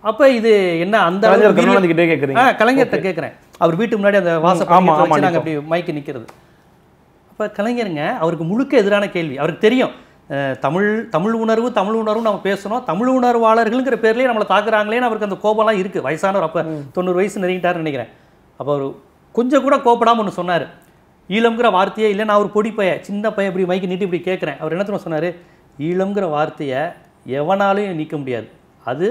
அப்போ இது என்ன அந்த கேட்குறீங்க கலைஞர்கிட்ட கேட்குறேன் அவர் வீட்டு முன்னாடி அந்த வாசப்பாமா நாங்கள் அப்படி மைக்கு நிற்கிறது அப்போ கலைஞருங்க அவருக்கு முழுக்க எதிரான கேள்வி அவருக்கு தெரியும் தமிழ் தமிழ் உணர்வு தமிழ் உணர்வு நம்ம பேசணும் தமிழ் உணர்வாளர்கள்ங்கிற பேர்லேயே நம்மளை தாக்குறாங்களேன்னு அவருக்கு அந்த கோபம்லாம் இருக்குது வயசானவர் அப்போ தொண்ணூறு வயசு நெருங்கிட்டாருன்னு நினைக்கிறேன் அப்போ அவர் கொஞ்சம் கூட கோப்படாமல் ஒன்று சொன்னார் ஈழம்ங்கிற வார்த்தையே இல்லை நான் ஒரு பொடி பையன் சின்ன பையன் இப்படி மைக்கு நீட்டி இப்படி கேட்குறேன் அவர் என்ன சொன்னார் ஈழம்ங்கிற வார்த்தையை எவனாலையும் நீக்க முடியாது அது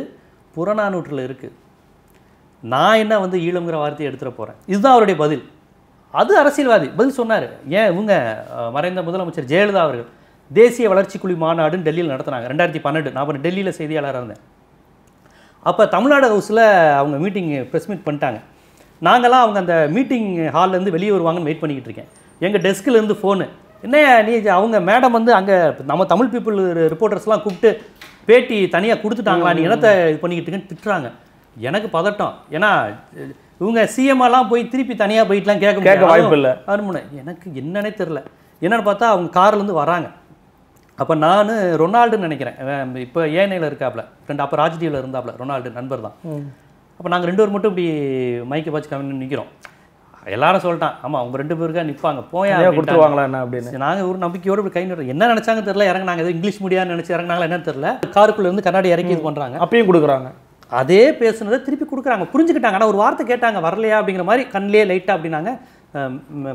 புறநானூற்றில் இருக்குது நான் என்ன வந்து ஈழம்ங்கிற வார்த்தையை எடுத்துகிட்டு போகிறேன் இதுதான் அவருடைய பதில் அது அரசியல்வாதி பதில் சொன்னார் ஏன் இவங்க மறைந்த முதலமைச்சர் ஜெயலலிதா அவர்கள் தேசிய வளர்ச்சி குழு மாநாடுன்னு டெல்லியில் நடத்தினாங்க ரெண்டாயிரத்தி பன்னெண்டு நான் அப்புறம் டெல்லியில் செய்தியாளராக இருந்தேன் அப்போ தமிழ்நாடு ஹவுஸில் அவங்க மீட்டிங் ப்ரெஸ் மீட் பண்ணிட்டாங்க நாங்களாம் அவங்க அந்த மீட்டிங் ஹால்லேருந்து வெளியே வருவாங்கன்னு வெயிட் பண்ணிக்கிட்டு இருக்கேன் எங்கள் டெஸ்க்கிலேருந்து ஃபோனு என்ன நீ அவங்க மேடம் வந்து அங்கே நம்ம தமிழ் பீப்புள் ரிப்போர்ட்டர்ஸ்லாம் கூப்பிட்டு பேட்டி தனியாக கொடுத்துட்டாங்களா நீ என்னத்தை இது பண்ணிக்கிட்டு இருக்கேன்னு திட்டுறாங்க எனக்கு பதட்டம் ஏன்னா இவங்க சிஎம்எல்லாம் போய் திருப்பி தனியாக போயிட்டுலாம் கேட்க கேட்க வாய்ப்பு இல்லை அருமனை எனக்கு என்னன்னே தெரில என்னென்னு பார்த்தா அவங்க கார்லேருந்து வராங்க அப்போ நான் ரொனால்டுன்னு நினைக்கிறேன் இப்போ ஏனையில் இருக்காப்ல ரெண்டு அப்போ ராஜ்தீவில் இருந்தாப்ல ரொனால்டு நண்பர் தான் அப்போ நாங்கள் ரெண்டு பேர் மட்டும் இப்படி மைக்கை வச்சு கம்மி நிற்கிறோம் எல்லாரும் சொல்லிட்டான் ஆமாம் அவங்க ரெண்டு பேருக்கா நிற்பாங்க போயா கொடுத்துருவாங்களா என்ன அப்படின்னு நாங்கள் ஒரு நம்பிக்கையோடு இப்படி கை என்ன நினைச்சாங்க தெரில இறங்கினாங்க எதுவும் இங்கிலீஷ் மீடியான்னு நினச்சி இறங்கினாங்களா என்னன்னு தெரில காருக்குள்ளேருந்து கண்ணாடி இறக்கி இது பண்ணுறாங்க அப்பயும் கொடுக்குறாங்க அதே பேசுனதை திருப்பி கொடுக்குறாங்க புரிஞ்சுக்கிட்டாங்க ஆனால் ஒரு வார்த்தை கேட்டாங்க வரலையா அப்படிங்கிற மாதிரி கண்ணிலே லைட்டாக அப்படின்னாங்க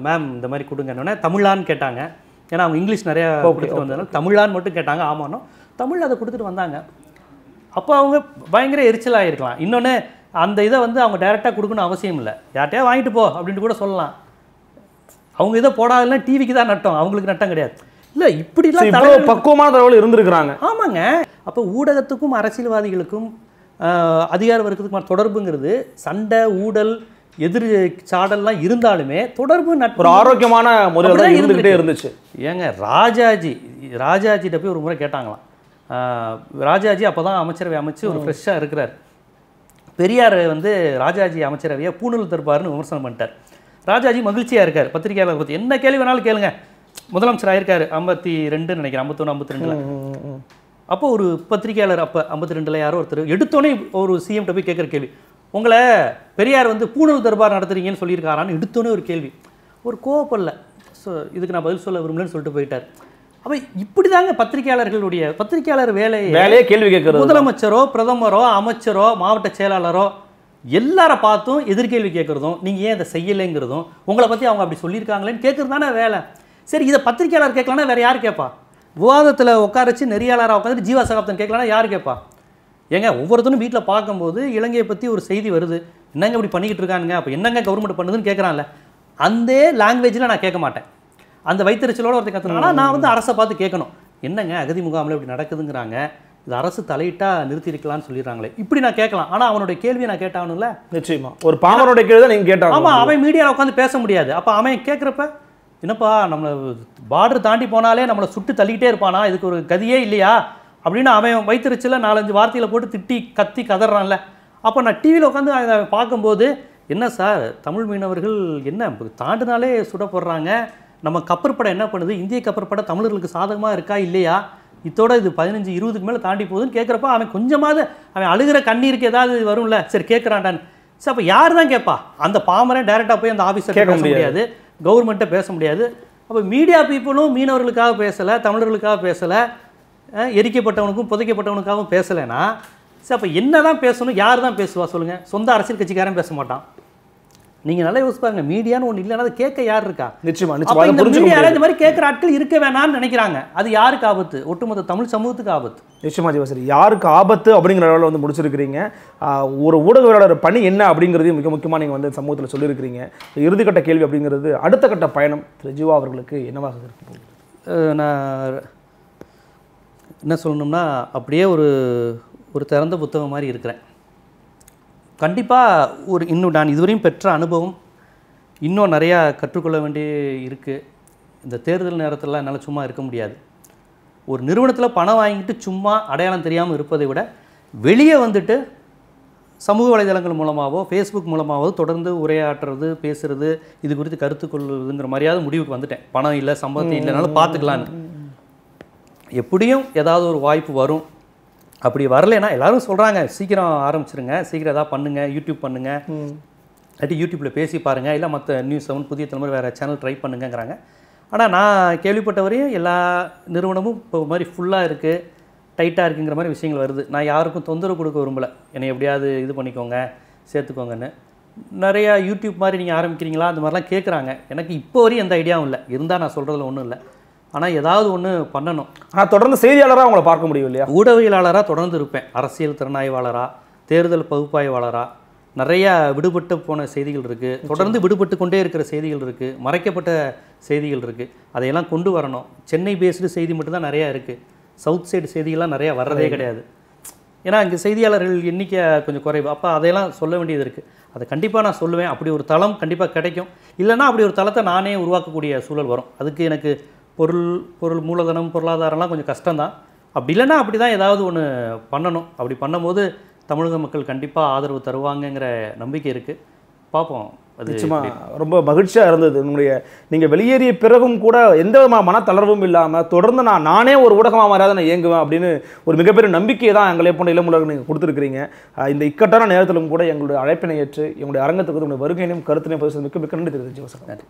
மேம் இந்த மாதிரி கொடுங்கன்னு தமிழான்னு கேட்டாங்க ஏன்னா அவங்க இங்கிலீஷ் நிறையா கொடுத்துட்டு வந்ததுனால தமிழான்னு மட்டும் கேட்டாங்க ஆமாண்ணா தமிழ் அதை கொடுத்துட்டு வந்தாங்க அப்போ அவங்க பயங்கர எரிச்சலாக இருக்கலாம் இன்னொன்று அந்த இதை வந்து அவங்க டைரெக்டாக கொடுக்கணும் அவசியம் இல்லை யார்கிட்டையா வாங்கிட்டு போ அப்படின்ட்டு கூட சொல்லலாம் அவங்க இதை போடாதுன்னா டிவிக்கு தான் நட்டம் அவங்களுக்கு நட்டம் கிடையாது இல்லை இப்படிலாம் தலைவர் பக்குவமான தகவல் இருந்திருக்கிறாங்க ஆமாங்க அப்போ ஊடகத்துக்கும் அரசியல்வாதிகளுக்கும் அதிகார வர்க்கத்துக்குமான தொடர்புங்கிறது சண்டை ஊடல் எதிர் சாடல்லாம் இருந்தாலுமே தொடர்பு நட்பு ஆரோக்கியமான முறையில் இருந்துகிட்டே இருந்துச்சு ஏங்க ராஜாஜி ராஜாஜிகிட்ட போய் ஒரு முறை கேட்டாங்களாம் ராஜாஜி அப்போ தான் அமைச்சரவை அமைச்சு ஒரு ஃப்ரெஷ்ஷாக இருக்கிறார் பெரியார் வந்து ராஜாஜி அமைச்சரவையை பூணல் தருப்பார்னு விமர்சனம் பண்ணிட்டார் ராஜாஜி மகிழ்ச்சியாக இருக்கார் பத்திரிகையாளர் பற்றி என்ன கேள்வி வேணாலும் கேளுங்க முதலமைச்சர் ஆயிருக்காரு ஐம்பத்தி ரெண்டுன்னு நினைக்கிறேன் ஐம்பத்தொன்று ஐம்பத்தி ரெண்டில் அப்போ ஒரு பத்திரிகையாளர் அப்போ ஐம்பத்தி ரெண்டில் யாரோ ஒருத்தர் எடுத்தோடனே ஒரு சிஎம்கிட்ட போய் கேட்குற கேள்வி உங்களை பெரியார் வந்து பூணூல் தர்பார் நடத்துறீங்கன்னு சொல்லியிருக்காரான்னு எடுத்தோன்னே ஒரு கேள்வி ஒரு கோவப்படல ஸோ இதுக்கு நான் பதில் சொல்ல விரும்பலன்னு சொல்லிட்டு போயிட்டார் அப்போ இப்படி தாங்க பத்திரிகையாளர்களுடைய பத்திரிகையாளர் வேலை வேலையே கேள்வி கேட்குறது முதலமைச்சரோ பிரதமரோ அமைச்சரோ மாவட்ட செயலாளரோ எல்லார பார்த்தும் எதிர்கேள்வி கேட்குறதும் நீங்கள் ஏன் அதை செய்யலைங்கிறதும் உங்களை பற்றி அவங்க அப்படி சொல்லியிருக்காங்களேன்னு கேட்குறது தானே வேலை சரி இதை பத்திரிகையாளர் கேட்கலன்னா வேறு யார் கேட்பா விவாதத்தில் உட்காரச்சு நெறியாளராக உட்காந்துட்டு ஜீவா சகாப்தன் கேட்கலன்னா யார் கேட்பா ஏங்க ஒவ்வொருத்தரும் வீட்டில் பார்க்கும்போது இலங்கையை பற்றி ஒரு செய்தி வருது என்னங்க இப்படி பண்ணிக்கிட்டு இருக்கானுங்க அப்போ என்னங்க கவர்மெண்ட் பண்ணுதுன்னு கேட்குறான்ல அந்த லாங்குவேஜில் நான் கேட்க மாட்டேன் அந்த வைத்தறிச்சலோட ஒருத்தர் கற்றுனா நான் வந்து அரசை பார்த்து கேட்கணும் என்னங்க அகதி முகாமில் இப்படி நடக்குதுங்கிறாங்க இது அரசு நிறுத்தி இருக்கலாம்னு சொல்லிடுறாங்களே இப்படி நான் கேட்கலாம் ஆனால் அவனுடைய கேள்வியை நான் கேட்டாகணும்ல நிச்சயமா ஒரு பாமனுடைய கேள்வி தான் நீங்கள் கேட்டாங்க ஆமாம் அவன் மீடியாவில் உட்காந்து பேச முடியாது அப்போ அவன் கேட்குறப்ப என்னப்பா நம்மளை பார்டர் தாண்டி போனாலே நம்மளை சுட்டு தள்ளிக்கிட்டே இருப்பானா இதுக்கு ஒரு கதியே இல்லையா அப்படின்னு அவன் வைத்திருச்சில நாலஞ்சு வார்த்தையில் போட்டு திட்டி கத்தி கதறான்ல அப்போ நான் டிவியில் உட்காந்து அதை பார்க்கும்போது என்ன சார் தமிழ் மீனவர்கள் என்ன தாண்டினாலே சுடப்படுறாங்க நம்ம கப்பற்படை என்ன பண்ணுது இந்திய கப்பற்படை தமிழர்களுக்கு சாதகமாக இருக்கா இல்லையா இதோட இது பதினஞ்சு இருபதுக்கு மேலே தாண்டி போகுதுன்னு கேட்குறப்ப அவன் கொஞ்சமாவது அவன் அழுகிற கண்ணீருக்கு ஏதாவது வரும்ல சரி கேட்குறான்டான்னு சரி அப்போ யார் தான் கேட்பா அந்த பாமரை டைரெக்டாக போய் அந்த ஆஃபீஸர் கேட்க முடியாது கவர்மெண்ட்டை பேச முடியாது அப்போ மீடியா பீப்புளும் மீனவர்களுக்காக பேசலை தமிழர்களுக்காக பேசலை எரிக்கப்பட்டவனுக்கும் புதைக்கப்பட்டவனுக்காகவும் பேசலைன்னா சரி அப்போ என்ன தான் பேசணும் யார் தான் பேசுவா சொல்லுங்கள் சொந்த அரசியல் கட்சிக்காரன் பேச மாட்டான் நீங்கள் நல்லா யோசிச்சு பாருங்க மீடியான்னு ஒன்று இல்லை அதை கேட்க யார் இருக்கா நிச்சயமா நிச்சயமா இந்த மாதிரி கேட்குற ஆட்கள் இருக்க வேணாம்னு நினைக்கிறாங்க அது யாருக்கு ஆபத்து ஒட்டுமொத்த தமிழ் சமூகத்துக்கு ஆபத்து நிச்சயமா ஜீவாசரி யாருக்கு ஆபத்து அப்படிங்கிற அளவில் வந்து முடிச்சிருக்கிறீங்க ஒரு ஊடகவியலாளர் பணி என்ன அப்படிங்கிறதையும் மிக முக்கியமாக நீங்கள் வந்து சமூகத்தில் சொல்லியிருக்கிறீங்க இறுதிக்கட்ட கேள்வி அப்படிங்கிறது அடுத்த கட்ட பயணம் திரு ஜீவா அவர்களுக்கு என்னவாக இருக்கும் நான் என்ன சொல்லணும்னா அப்படியே ஒரு ஒரு திறந்த புத்தகம் மாதிரி இருக்கிறேன் கண்டிப்பாக ஒரு இன்னும் நான் இதுவரையும் பெற்ற அனுபவம் இன்னும் நிறையா கற்றுக்கொள்ள வேண்டி இருக்குது இந்த தேர்தல் நேரத்தில் என்னால் சும்மா இருக்க முடியாது ஒரு நிறுவனத்தில் பணம் வாங்கிட்டு சும்மா அடையாளம் தெரியாமல் இருப்பதை விட வெளியே வந்துட்டு சமூக வலைதளங்கள் மூலமாகவோ ஃபேஸ்புக் மூலமாகவோ தொடர்ந்து உரையாற்றுறது பேசுகிறது இது குறித்து கருத்து கொள்வதுங்கிற மாதிரியாவது முடிவுக்கு வந்துட்டேன் பணம் இல்லை சம்பளத்தை இல்லைனாலும் பார்த்துக்கலான்னு எப்படியும் ஏதாவது ஒரு வாய்ப்பு வரும் அப்படி வரலைன்னா எல்லாரும் சொல்கிறாங்க சீக்கிரம் ஆரம்பிச்சிருங்க சீக்கிரம் எதாவது பண்ணுங்கள் யூடியூப் பண்ணுங்கள் இல்லாட்டி யூடியூப்பில் பேசி பாருங்கள் இல்லை மற்ற நியூஸ் செவன் புதிய தலைமுறை வேறு சேனல் ட்ரை பண்ணுங்கிறாங்க ஆனால் நான் கேள்விப்பட்டவரையும் எல்லா நிறுவனமும் இப்போ மாதிரி ஃபுல்லாக இருக்குது டைட்டாக இருக்குங்கிற மாதிரி விஷயங்கள் வருது நான் யாருக்கும் தொந்தரவு கொடுக்க விரும்பலை என்னை எப்படியாவது இது பண்ணிக்கோங்க சேர்த்துக்கோங்கன்னு நிறையா யூடியூப் மாதிரி நீங்கள் ஆரம்பிக்கிறீங்களா அந்த மாதிரிலாம் கேட்குறாங்க எனக்கு இப்போ வரையும் எந்த ஐடியாவும் இல்லை இருந்தால் நான் சொல்கிறதுல ஒன்றும் இல்லை ஆனால் ஏதாவது ஒன்று பண்ணணும் ஆனால் தொடர்ந்து செய்தியாளராக அவங்கள பார்க்க முடியும் இல்லையா ஊடகவியலாளராக தொடர்ந்து இருப்பேன் அரசியல் திறனாய்வாளராக தேர்தல் பகுப்பாய்வாளராக நிறையா விடுபட்டு போன செய்திகள் இருக்குது தொடர்ந்து விடுபட்டு கொண்டே இருக்கிற செய்திகள் இருக்குது மறைக்கப்பட்ட செய்திகள் இருக்குது அதையெல்லாம் கொண்டு வரணும் சென்னை பேஸ்டு செய்தி மட்டும்தான் நிறையா இருக்குது சவுத் சைடு செய்திகள்லாம் நிறையா வர்றதே கிடையாது ஏன்னா இங்கே செய்தியாளர்கள் எண்ணிக்கை கொஞ்சம் குறைவு அப்போ அதையெல்லாம் சொல்ல வேண்டியது இருக்குது அதை கண்டிப்பாக நான் சொல்லுவேன் அப்படி ஒரு தளம் கண்டிப்பாக கிடைக்கும் இல்லைனா அப்படி ஒரு தளத்தை நானே உருவாக்கக்கூடிய சூழல் வரும் அதுக்கு எனக்கு பொருள் பொருள் மூலதனம் பொருளாதாரம்லாம் கொஞ்சம் கஷ்டம்தான் அப்படி இல்லைன்னா அப்படி தான் ஏதாவது ஒன்று பண்ணணும் அப்படி பண்ணும்போது தமிழக மக்கள் கண்டிப்பாக ஆதரவு தருவாங்கங்கிற நம்பிக்கை இருக்குது பார்ப்போம் நிச்சயமாக ரொம்ப மகிழ்ச்சியாக இருந்தது உங்களுடைய நீங்கள் வெளியேறிய பிறகும் கூட எந்த விதமான மனத்தளர்வும் இல்லாமல் தொடர்ந்து நான் நானே ஒரு ஊடகமாக மாறாத நான் இயங்குவேன் அப்படின்னு ஒரு மிகப்பெரிய நம்பிக்கையை தான் எங்களை போன்ற இளமுலக நீங்கள் கொடுத்துருக்கிறீங்க இந்த இக்கட்டான நேரத்திலும் கூட எங்களுடைய அழைப்பினை ஏற்று எங்களுடைய அரங்கத்துக்கு உங்களுடைய வருகையினையும் கருத்தினையும் பதிவு மிக்க மிக்க நன்றி தெரிவிச்சு நன்றி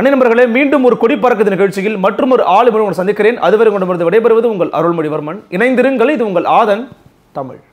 அணை நண்பர்களே மீண்டும் ஒரு கொடி பறக்குது நிகழ்ச்சியில் மற்றும் ஒரு ஆளுமை சந்திக்கிறேன் அதுவரை கொண்டு விடைபெறுவது உங்கள் அருள்மொழிவர்மன் இணைந்திருங்கள் இது உங்கள் ஆதன் தமிழ்